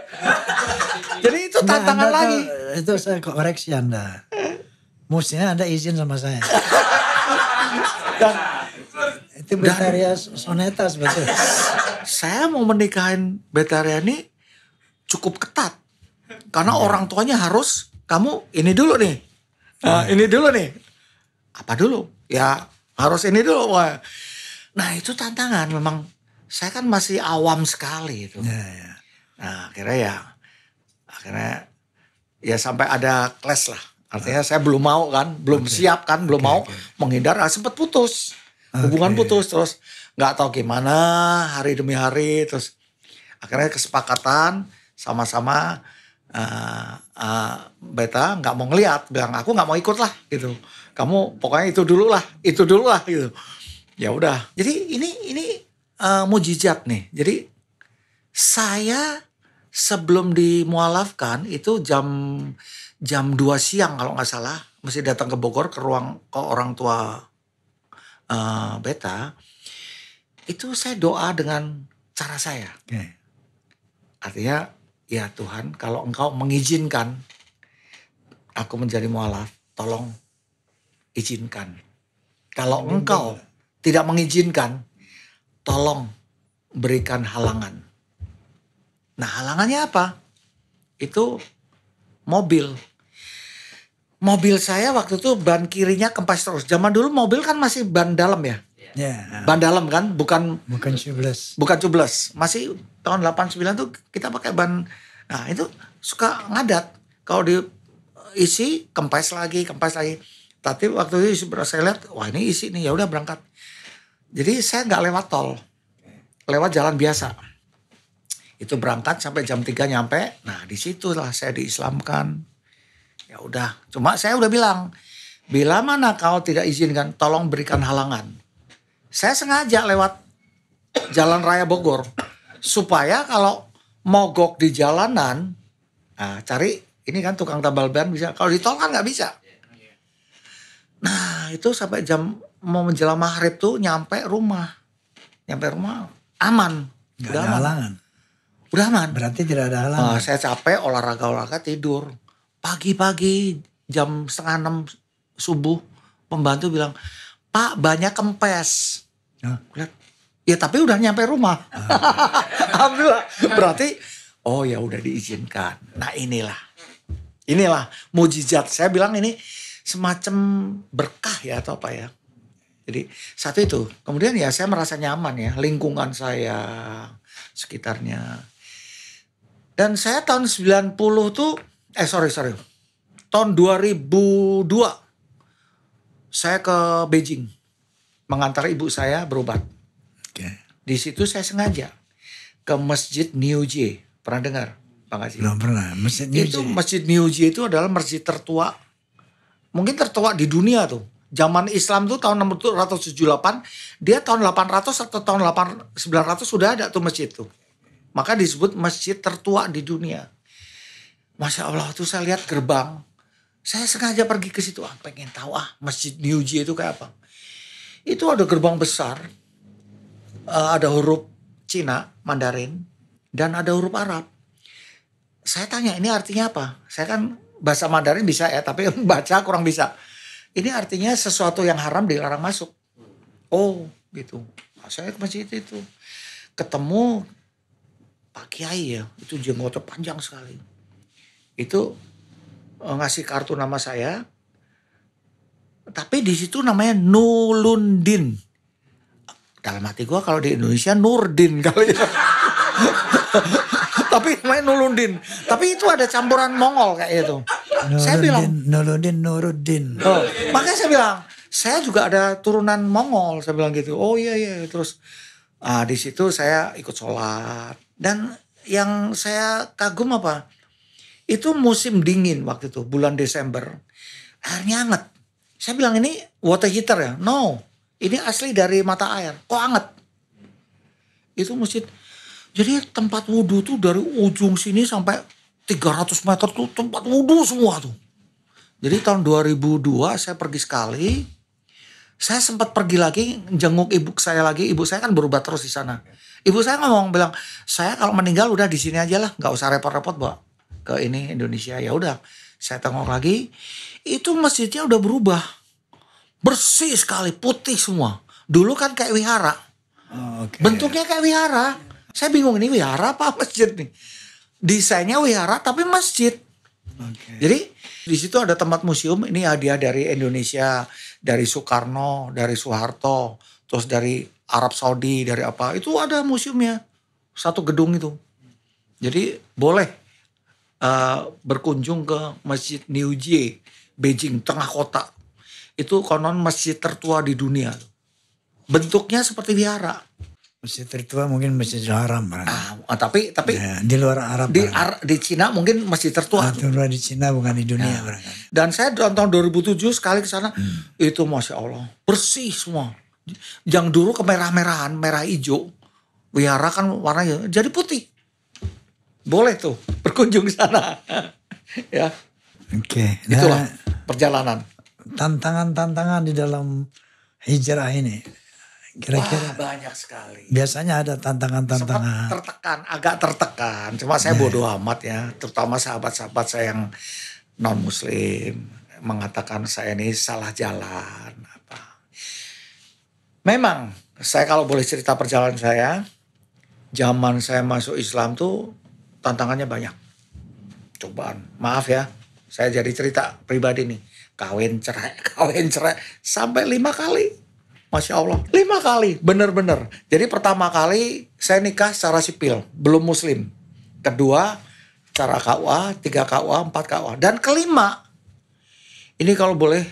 Jadi itu tantangan nah, lagi. itu saya koreksi Anda. Mestinya Anda izin sama saya. Dan, itu Betaria Soneta sebetulnya. Saya mau menikahin Betaria ini cukup ketat. Karena hmm. orang tuanya harus kamu ini dulu nih. Nah, ini dulu nih. Apa dulu? Ya harus ini dulu. Wah. Nah itu tantangan memang saya kan masih awam sekali itu. Ya, ya. Nah akhirnya ya akhirnya ya sampai ada kelas lah. Artinya ah. saya belum mau kan, belum okay. siap kan, belum okay, mau okay. menghindar. Nah, sempat putus, okay. hubungan putus terus nggak tahu gimana hari demi hari terus akhirnya kesepakatan sama-sama uh, uh, beta nggak mau ngeliat bilang aku nggak mau ikut lah gitu. Kamu pokoknya itu dulu lah, itu dulu lah gitu. Ya udah. Jadi ini ini uh, mujizat nih. Jadi saya sebelum dimualafkan itu jam jam 2 siang kalau nggak salah mesti datang ke Bogor ke ruang ke orang tua uh, beta itu saya doa dengan cara saya okay. artinya ya Tuhan kalau engkau mengizinkan aku menjadi mualaf tolong izinkan kalau engkau tidak mengizinkan tolong berikan halangan Nah halangannya apa? Itu mobil. Mobil saya waktu itu ban kirinya kempes terus. Zaman dulu mobil kan masih ban dalam ya. Yeah. Ya. Ban dalam kan, bukan bukan cubles Bukan cubles Masih tahun 89 tuh kita pakai ban. Nah, itu suka ngadat. Kalau diisi kempes lagi, kempes lagi. Tapi waktu itu isi, saya lihat, wah ini isi nih, ya udah berangkat. Jadi saya nggak lewat tol. Lewat jalan biasa. Itu berangkat sampai jam 3 nyampe. Nah, disitulah saya diislamkan. Ya udah, cuma saya udah bilang, bila mana kau tidak izinkan, tolong berikan halangan. Saya sengaja lewat jalan raya Bogor supaya kalau mogok di jalanan, nah cari ini kan tukang tambal ban bisa. Kalau di tol kan nggak bisa. Nah itu sampai jam mau menjelang maghrib tuh nyampe rumah, nyampe rumah aman. Gak ada halangan. Udah aman. Berarti tidak ada halangan. Uh, saya capek olahraga-olahraga tidur. Pagi-pagi jam setengah enam subuh pembantu bilang, Pak banyak kempes. Nah. ya tapi udah nyampe rumah. Uh. Alhamdulillah. Berarti oh ya udah diizinkan. Nah inilah. Inilah mujizat. Saya bilang ini semacam berkah ya atau apa ya. Jadi satu itu. Kemudian ya saya merasa nyaman ya. Lingkungan saya, sekitarnya dan saya tahun 90 tuh, eh sorry, sorry. Tahun 2002, saya ke Beijing. Mengantar ibu saya berobat. Okay. Di situ saya sengaja ke Masjid New Niuje. Pernah dengar? Pak Haji? Belum pernah. Masjid New Itu Masjid New Niuje itu adalah masjid tertua. Mungkin tertua di dunia tuh zaman Islam tuh tahun 678, dia tahun 800 atau tahun 8, 900 sudah ada tuh masjid tuh. Maka disebut masjid tertua di dunia. Masya Allah tuh saya lihat gerbang. Saya sengaja pergi ke situ. Ah, pengen tahu ah masjid New Jersey itu kayak apa. Itu ada gerbang besar. Eh, ada huruf Cina, Mandarin. Dan ada huruf Arab. Saya tanya ini artinya apa? Saya kan bahasa Mandarin bisa ya. Tapi baca kurang bisa. Ini artinya sesuatu yang haram dilarang masuk. Oh gitu. saya ke masjid itu. Ketemu Pak Kiai ya, itu jenggotnya panjang sekali. Itu e, ngasih kartu nama saya. Tapi di situ namanya Nulundin. Dalam hati gue kalau di Indonesia Nurdin kali ya. Tapi namanya Nulundin. Tapi itu ada campuran Mongol kayak itu. Nulundin, saya bilang Nulundin, Nuruddin. Oh, makanya saya bilang, saya juga ada turunan Mongol. Saya bilang gitu. Oh iya iya. Terus ah, di situ saya ikut sholat dan yang saya kagum apa? Itu musim dingin waktu itu, bulan Desember. Airnya hangat. Saya bilang ini water heater ya? No, ini asli dari mata air. Kok hangat? Itu masjid. Jadi tempat wudhu tuh dari ujung sini sampai 300 meter tuh tempat wudhu semua tuh. Jadi tahun 2002 saya pergi sekali, saya sempat pergi lagi jenguk ibu saya lagi ibu saya kan berubah terus di sana ibu saya ngomong bilang saya kalau meninggal udah di sini aja lah nggak usah repot-repot bawa ke ini Indonesia ya udah saya tengok lagi itu masjidnya udah berubah bersih sekali putih semua dulu kan kayak wihara oh, okay. bentuknya kayak wihara saya bingung ini wihara apa masjid nih desainnya wihara tapi masjid okay. jadi di situ ada tempat museum ini hadiah dari Indonesia dari Soekarno, dari Soeharto, terus dari Arab Saudi, dari apa. Itu ada museumnya. Satu gedung itu. Jadi boleh uh, berkunjung ke Masjid Niujie, Beijing, tengah kota. Itu konon masjid tertua di dunia. Bentuknya seperti biara. Masjid tertua mungkin Masjid Haram ah, ah, tapi tapi ya, di luar Arab. Di Ar di Cina mungkin masih tertua. Ah, tertua di Cina bukan di dunia ya. Dan saya tahun 2007 sekali ke sana hmm. itu masya Allah bersih semua. Yang dulu kemerah-merahan, merah hijau, wihara kan warnanya jadi putih. Boleh tuh berkunjung ke sana. ya. Oke. Okay. Nah, Itulah perjalanan. Tantangan-tantangan di dalam hijrah ini Kira-kira Wah, banyak sekali. Biasanya ada tantangan-tantangan. tertekan, agak tertekan. Cuma saya iya, iya. bodoh amat ya, terutama sahabat-sahabat saya yang non muslim mengatakan saya ini salah jalan apa. Memang saya kalau boleh cerita perjalanan saya, zaman saya masuk Islam tuh tantangannya banyak. Cobaan. Maaf ya, saya jadi cerita pribadi nih. Kawin cerai, kawin cerai sampai lima kali Masya Allah, lima kali, bener-bener. Jadi pertama kali saya nikah secara sipil, belum muslim. Kedua, cara KUA, tiga KUA, empat KUA. Dan kelima, ini kalau boleh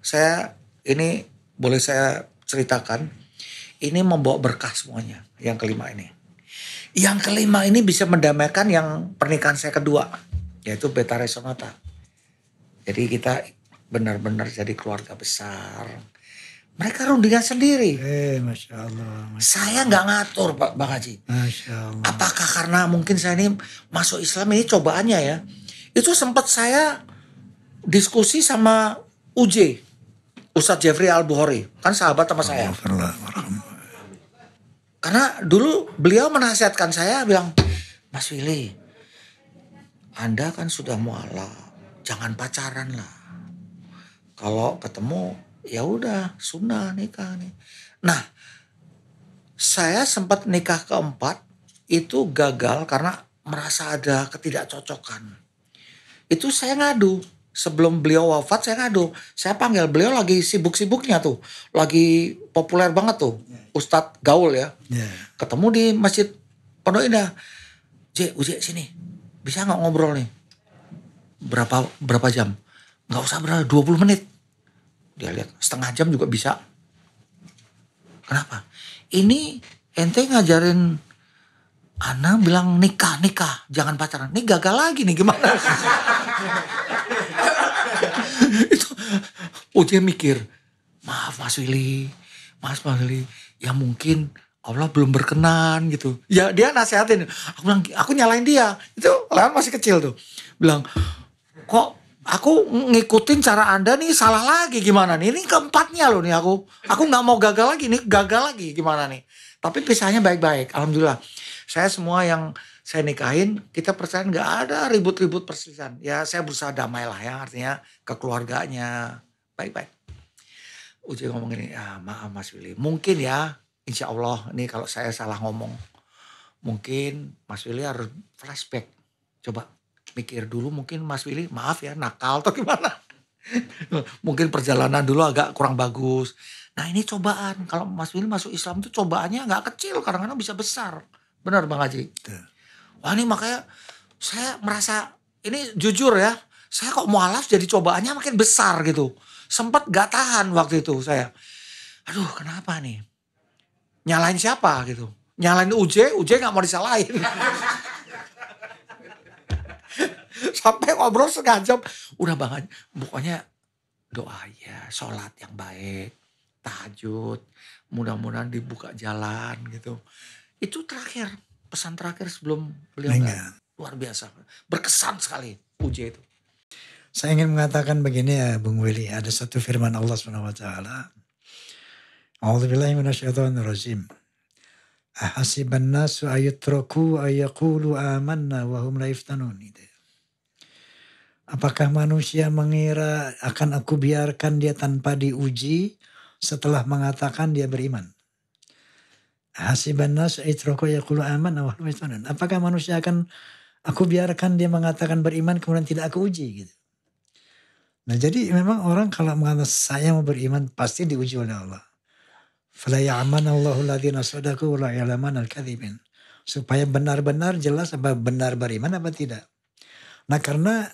saya, ini boleh saya ceritakan, ini membawa berkah semuanya, yang kelima ini. Yang kelima ini bisa mendamaikan yang pernikahan saya kedua, yaitu Beta Resonata. Jadi kita benar-benar jadi keluarga besar, mereka rundingan sendiri. Eh, Masya Allah. Masya saya nggak ngatur Pak Bang Haji. Masya Allah. Apakah karena mungkin saya ini masuk Islam ini cobaannya ya. Itu sempat saya diskusi sama UJ. Ustadz Jeffrey al Buhori, Kan sahabat sama saya. karena dulu beliau menasihatkan saya bilang. Mas Willy. Anda kan sudah mualaf. Jangan pacaran lah. Kalau ketemu ya udah sunnah nikah nih. Nah, saya sempat nikah keempat itu gagal karena merasa ada ketidakcocokan. Itu saya ngadu sebelum beliau wafat saya ngadu saya panggil beliau lagi sibuk-sibuknya tuh lagi populer banget tuh Ustadz Gaul ya, ya. ketemu di masjid Pondok Indah J Uje sini bisa nggak ngobrol nih berapa berapa jam nggak usah berapa 20 menit dia lihat setengah jam juga bisa. Kenapa? Ini ente ngajarin Ana bilang nikah, nikah, jangan pacaran. Ini gagal lagi nih gimana? itu oh mikir, maaf Mas Willy, Mas Mas Willy, ya mungkin Allah belum berkenan gitu. Ya dia nasehatin, aku bilang aku nyalain dia. Itu Leon masih kecil tuh. Bilang, kok aku ngikutin cara anda nih salah lagi gimana nih ini keempatnya loh nih aku aku nggak mau gagal lagi nih gagal lagi gimana nih tapi pisahnya baik-baik alhamdulillah saya semua yang saya nikahin kita percaya nggak ada ribut-ribut perselisihan ya saya berusaha damai lah ya artinya ke keluarganya baik-baik Uji ngomong ini ya maaf Mas Willy mungkin ya insya Allah nih kalau saya salah ngomong mungkin Mas Willy harus flashback coba mikir dulu mungkin Mas Willy maaf ya nakal atau gimana. mungkin perjalanan dulu agak kurang bagus. Nah ini cobaan. Kalau Mas Willy masuk Islam itu cobaannya nggak kecil. Kadang-kadang bisa besar. Benar Bang Haji? Tuh. Wah ini makanya saya merasa ini jujur ya. Saya kok mualaf jadi cobaannya makin besar gitu. Sempat gak tahan waktu itu saya. Aduh kenapa nih? Nyalain siapa gitu? Nyalain UJ, UJ gak mau disalahin. Sampai ngobrol setengah jam. Udah banget. Pokoknya doa ya, sholat yang baik, tahajud, mudah-mudahan dibuka jalan gitu. Itu terakhir, pesan terakhir sebelum beliau kan. Luar biasa, berkesan sekali puji itu. Saya ingin mengatakan begini ya Bung Willy, ada satu firman Allah SWT. A'udzubillahi minasyaitonirrajim. Ahasiban nasu ayatraku ayaqulu amanna wahum hum la Apakah manusia mengira akan aku biarkan dia tanpa diuji setelah mengatakan dia beriman? Apakah manusia akan aku biarkan dia mengatakan beriman kemudian tidak aku uji gitu. Nah jadi memang orang kalau mengatakan saya mau beriman pasti diuji oleh Allah. Fala ya'man Supaya benar-benar jelas apa benar beriman apa tidak. Nah karena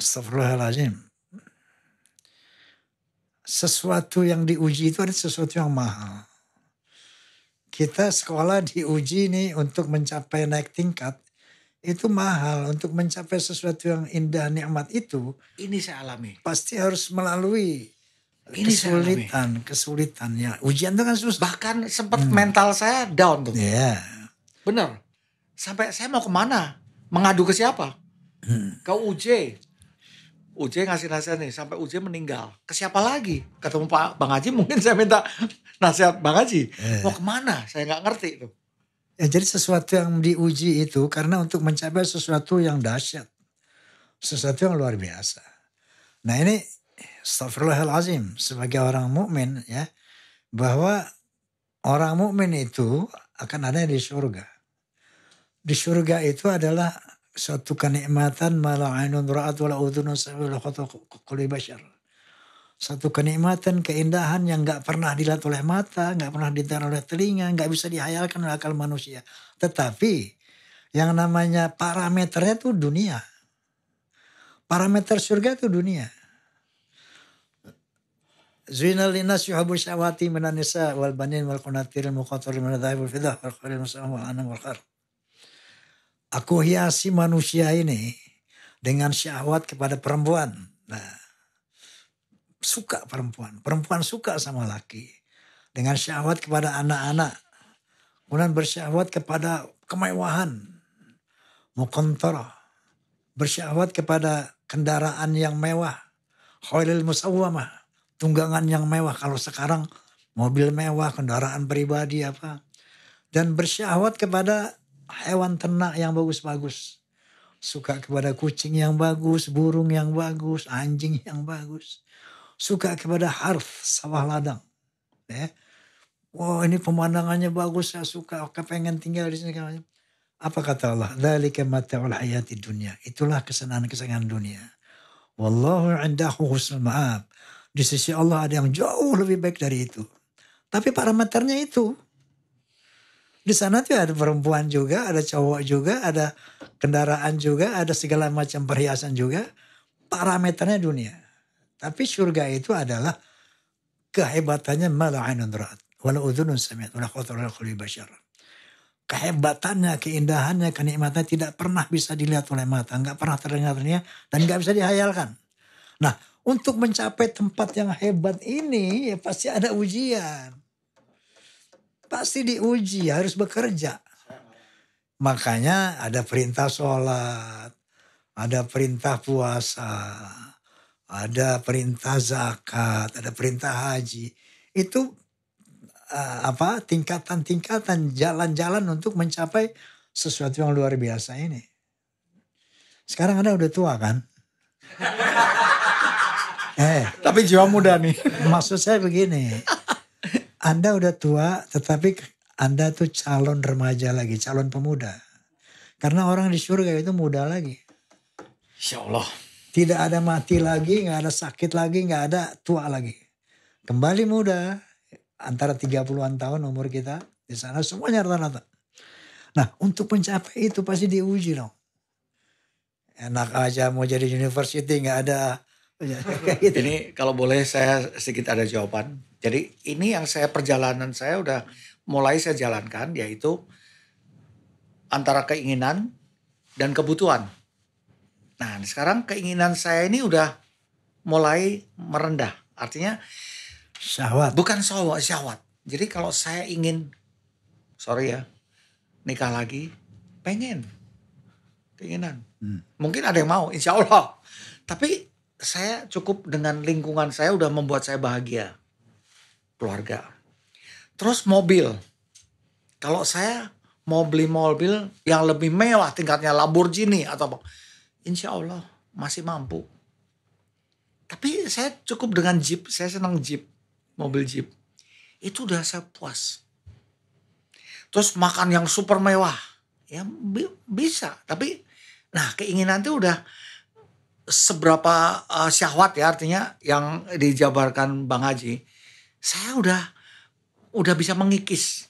Astagfirullahaladzim. Sesuatu yang diuji itu ada sesuatu yang mahal. Kita sekolah diuji nih untuk mencapai naik tingkat. Itu mahal untuk mencapai sesuatu yang indah nikmat itu. Ini saya alami. Pasti harus melalui ini kesulitan, kesulitan ya. Ujian itu kan susah. Bahkan sempat hmm. mental saya down tuh. Iya. Yeah. Bener. Sampai saya mau kemana? Mengadu ke siapa? Hmm. Ke UJ, UJ ngasih nasihat nih sampai UJ meninggal. Ke siapa lagi? Ketemu Pak Bang Haji mungkin saya minta nasihat Bang Haji. Eh. Mau kemana? Saya nggak ngerti itu. Ya, jadi sesuatu yang diuji itu karena untuk mencapai sesuatu yang dahsyat. Sesuatu yang luar biasa. Nah ini astagfirullahalazim sebagai orang mukmin ya bahwa orang mukmin itu akan ada di surga. Di surga itu adalah suatu kenikmatan malah ainun ra'at wala udhunun basyar. Satu kenikmatan, keindahan yang nggak pernah dilihat oleh mata, nggak pernah dilihat oleh telinga, nggak bisa dihayalkan oleh akal manusia. Tetapi yang namanya parameternya itu dunia. Parameter surga itu dunia. Zuinal linas yuhabu syawati minanisa wal banin wal qunatir muqatir minadhaib wal fidah wal khairil musawam wal anam wal khair. Aku hiasi manusia ini dengan syahwat kepada perempuan. Nah, suka perempuan, perempuan suka sama laki. Dengan syahwat kepada anak-anak. Kemudian bersyahwat kepada kemewahan. Mukontoro. Bersyahwat kepada kendaraan yang mewah. Khoilil musawwamah. Tunggangan yang mewah. Kalau sekarang mobil mewah, kendaraan pribadi apa. Dan bersyahwat kepada hewan ternak yang bagus-bagus. Suka kepada kucing yang bagus, burung yang bagus, anjing yang bagus. Suka kepada harf, sawah ladang. Ya. Eh, wow ini pemandangannya bagus, saya suka, kepengen tinggal di sini. Apa kata Allah? Dzalika mata'ul hayati dunia. Itulah kesenangan-kesenangan dunia. Wallahu indahu husnul ma'ab. Di sisi Allah ada yang jauh lebih baik dari itu. Tapi parameternya itu di sana tuh ada perempuan juga, ada cowok juga, ada kendaraan juga, ada segala macam perhiasan juga. Parameternya dunia. Tapi surga itu adalah kehebatannya malu'ainun ra'at. Walau udhunun samiat. Walau khotorul bashar Kehebatannya, keindahannya, kenikmatannya tidak pernah bisa dilihat oleh mata. Nggak pernah terdengarnya dan nggak bisa dihayalkan. Nah untuk mencapai tempat yang hebat ini ya pasti ada ujian pasti diuji, harus bekerja. Makanya ada perintah sholat, ada perintah puasa, ada perintah zakat, ada perintah haji. Itu uh, apa tingkatan-tingkatan jalan-jalan untuk mencapai sesuatu yang luar biasa ini. Sekarang Anda udah tua kan? eh, tapi jiwa muda nih. Maksud saya begini. Anda udah tua tetapi Anda tuh calon remaja lagi, calon pemuda. Karena orang di surga itu muda lagi. Insya Allah. Tidak ada mati lagi, nggak ada sakit lagi, nggak ada tua lagi. Kembali muda, antara 30-an tahun umur kita, di sana semuanya rata-rata. Nah untuk mencapai itu pasti diuji dong. Enak aja mau jadi university nggak ada. Gitu. Ini kalau boleh saya sedikit ada jawaban jadi ini yang saya perjalanan saya udah mulai saya jalankan yaitu antara keinginan dan kebutuhan. Nah, sekarang keinginan saya ini udah mulai merendah. Artinya syahwat. Bukan syahwat, syahwat. Jadi kalau saya ingin sorry ya, nikah lagi pengen keinginan. Hmm. Mungkin ada yang mau, insya Allah. Tapi saya cukup dengan lingkungan saya udah membuat saya bahagia keluarga. Terus mobil. Kalau saya mau beli mobil yang lebih mewah tingkatnya Lamborghini atau apa. Insya Allah masih mampu. Tapi saya cukup dengan Jeep. Saya senang Jeep. Mobil Jeep. Itu udah saya puas. Terus makan yang super mewah. Ya bi bisa. Tapi nah keinginan itu udah seberapa uh, syahwat ya artinya yang dijabarkan Bang Haji saya udah udah bisa mengikis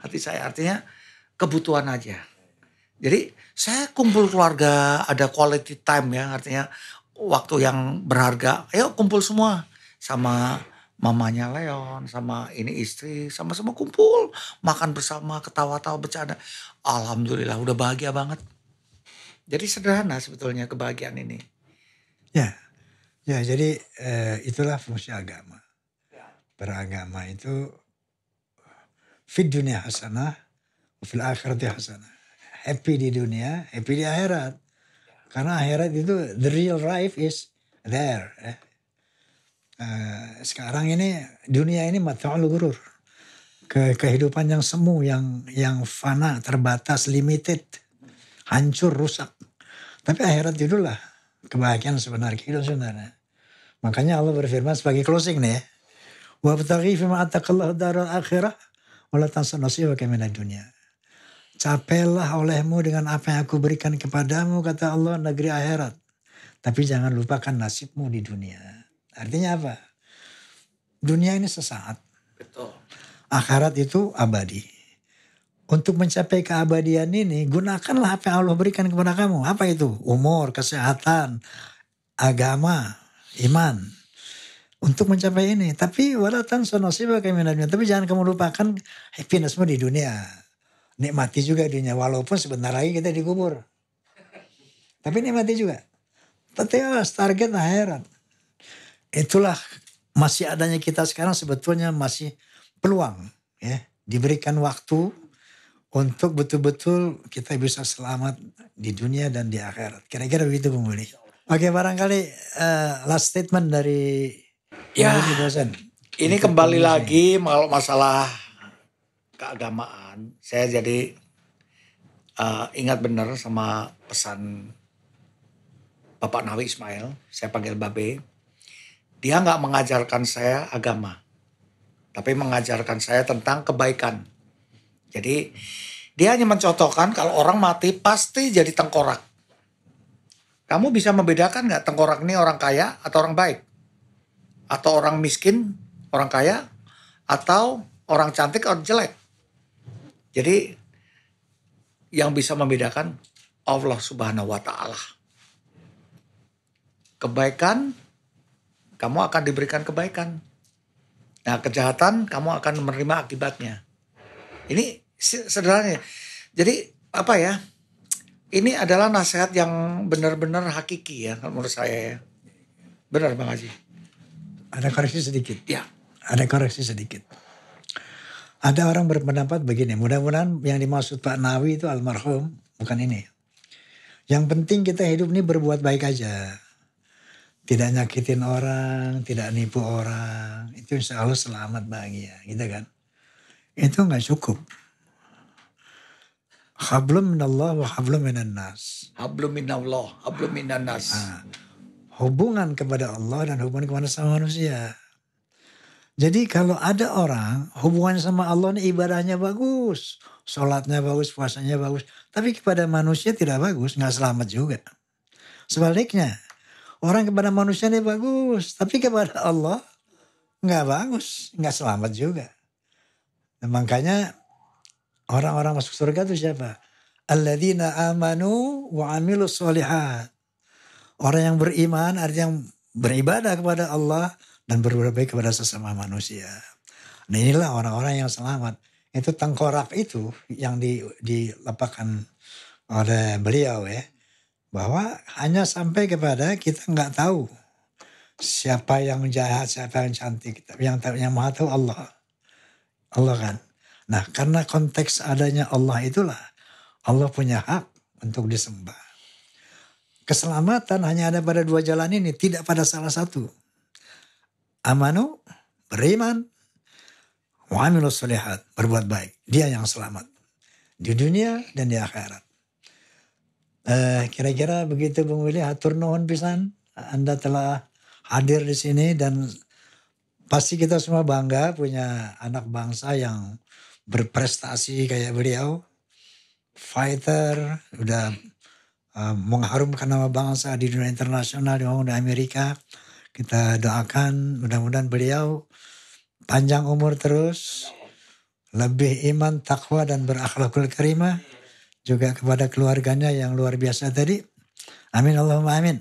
hati saya artinya kebutuhan aja. Jadi saya kumpul keluarga ada quality time ya artinya waktu yang berharga. Ayo kumpul semua sama mamanya Leon, sama ini istri, sama semua kumpul, makan bersama, ketawa-tawa, bercanda. Alhamdulillah udah bahagia banget. Jadi sederhana sebetulnya kebahagiaan ini. Ya. Ya, jadi eh, itulah fungsi agama beragama itu fit dunia hasanah fil akhirat hasanah happy di dunia happy di akhirat karena akhirat itu the real life is there ya. uh, sekarang ini dunia ini matang gurur ke kehidupan yang semu yang yang fana terbatas limited hancur rusak tapi akhirat itulah kebahagiaan sebenarnya kehidupan sebenarnya makanya Allah berfirman sebagai closing nih ya Wabtaghi fima atakallah darul akhirah. Wala tansa nasibaka minad dunia. Capailah olehmu dengan apa yang aku berikan kepadamu kata Allah negeri akhirat. Tapi jangan lupakan nasibmu di dunia. Artinya apa? Dunia ini sesaat. Betul. Akhirat itu abadi. Untuk mencapai keabadian ini, gunakanlah apa yang Allah berikan kepada kamu. Apa itu? Umur, kesehatan, agama, iman untuk mencapai ini. Tapi walatan tansa nasibaka minatnya, Tapi jangan kamu lupakan happinessmu di dunia. Nikmati juga dunia walaupun sebentar lagi kita dikubur. Tapi nikmati juga. Tapi ya, target akhirat. Itulah masih adanya kita sekarang sebetulnya masih peluang ya diberikan waktu untuk betul-betul kita bisa selamat di dunia dan di akhirat. Kira-kira begitu Bung Oke barangkali uh, last statement dari Ya, ini kembali lagi kalau masalah keagamaan. Saya jadi uh, ingat benar sama pesan Bapak Nawi Ismail, saya panggil Babe. Dia nggak mengajarkan saya agama, tapi mengajarkan saya tentang kebaikan. Jadi dia hanya mencontohkan kalau orang mati pasti jadi tengkorak. Kamu bisa membedakan nggak tengkorak ini orang kaya atau orang baik? atau orang miskin, orang kaya, atau orang cantik, atau jelek. Jadi yang bisa membedakan Allah Subhanahu wa taala. Kebaikan kamu akan diberikan kebaikan. Nah, kejahatan kamu akan menerima akibatnya. Ini sederhananya. Jadi apa ya? Ini adalah nasihat yang benar-benar hakiki ya menurut saya ya. Benar Bang Haji. Ada koreksi sedikit. Ya, ada koreksi sedikit. Ada orang berpendapat begini, mudah-mudahan yang dimaksud Pak Nawi itu almarhum, bukan ini. Yang penting kita hidup ini berbuat baik aja. Tidak nyakitin orang, tidak nipu orang. Itu insya Allah selamat bahagia, gitu kan. Itu nggak cukup. Hablum minallah wa hablum minan nas. Hablum minallah, hablum minan nas. Nah hubungan kepada Allah dan hubungan kepada sama manusia. Jadi kalau ada orang hubungan sama Allah ini ibadahnya bagus, sholatnya bagus, puasanya bagus, tapi kepada manusia tidak bagus, nggak selamat juga. Sebaliknya, orang kepada manusia ini bagus, tapi kepada Allah nggak bagus, nggak selamat juga. Dan nah, makanya orang-orang masuk surga itu siapa? Alladzina amanu wa amilu solihat. Orang yang beriman artinya yang beribadah kepada Allah dan berbuat baik kepada sesama manusia. Nah inilah orang-orang yang selamat. Itu tengkorak itu yang di, dilepakan oleh beliau ya. Bahwa hanya sampai kepada kita nggak tahu siapa yang jahat, siapa yang cantik. Yang, yang maha tahu Allah. Allah kan. Nah karena konteks adanya Allah itulah Allah punya hak untuk disembah. Keselamatan hanya ada pada dua jalan ini, tidak pada salah satu. Amanu, beriman. Wa solehat berbuat baik. Dia yang selamat. Di dunia dan di akhirat. kira eh, kira-kira begitu Bung Willy, hatur nuhun pisan. Anda telah hadir di sini dan pasti kita semua bangga punya anak bangsa yang berprestasi kayak beliau. Fighter, udah uh, mengharumkan nama bangsa di dunia internasional di Amerika. Kita doakan mudah-mudahan beliau panjang umur terus, lebih iman, takwa dan berakhlakul karimah juga kepada keluarganya yang luar biasa tadi. Amin Allahumma amin.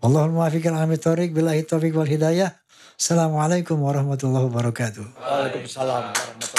Allahul muwafiq amit tariq billahi taufiq wal hidayah. Assalamualaikum warahmatullahi wabarakatuh. Waalaikumsalam warahmatullahi wabarakatuh.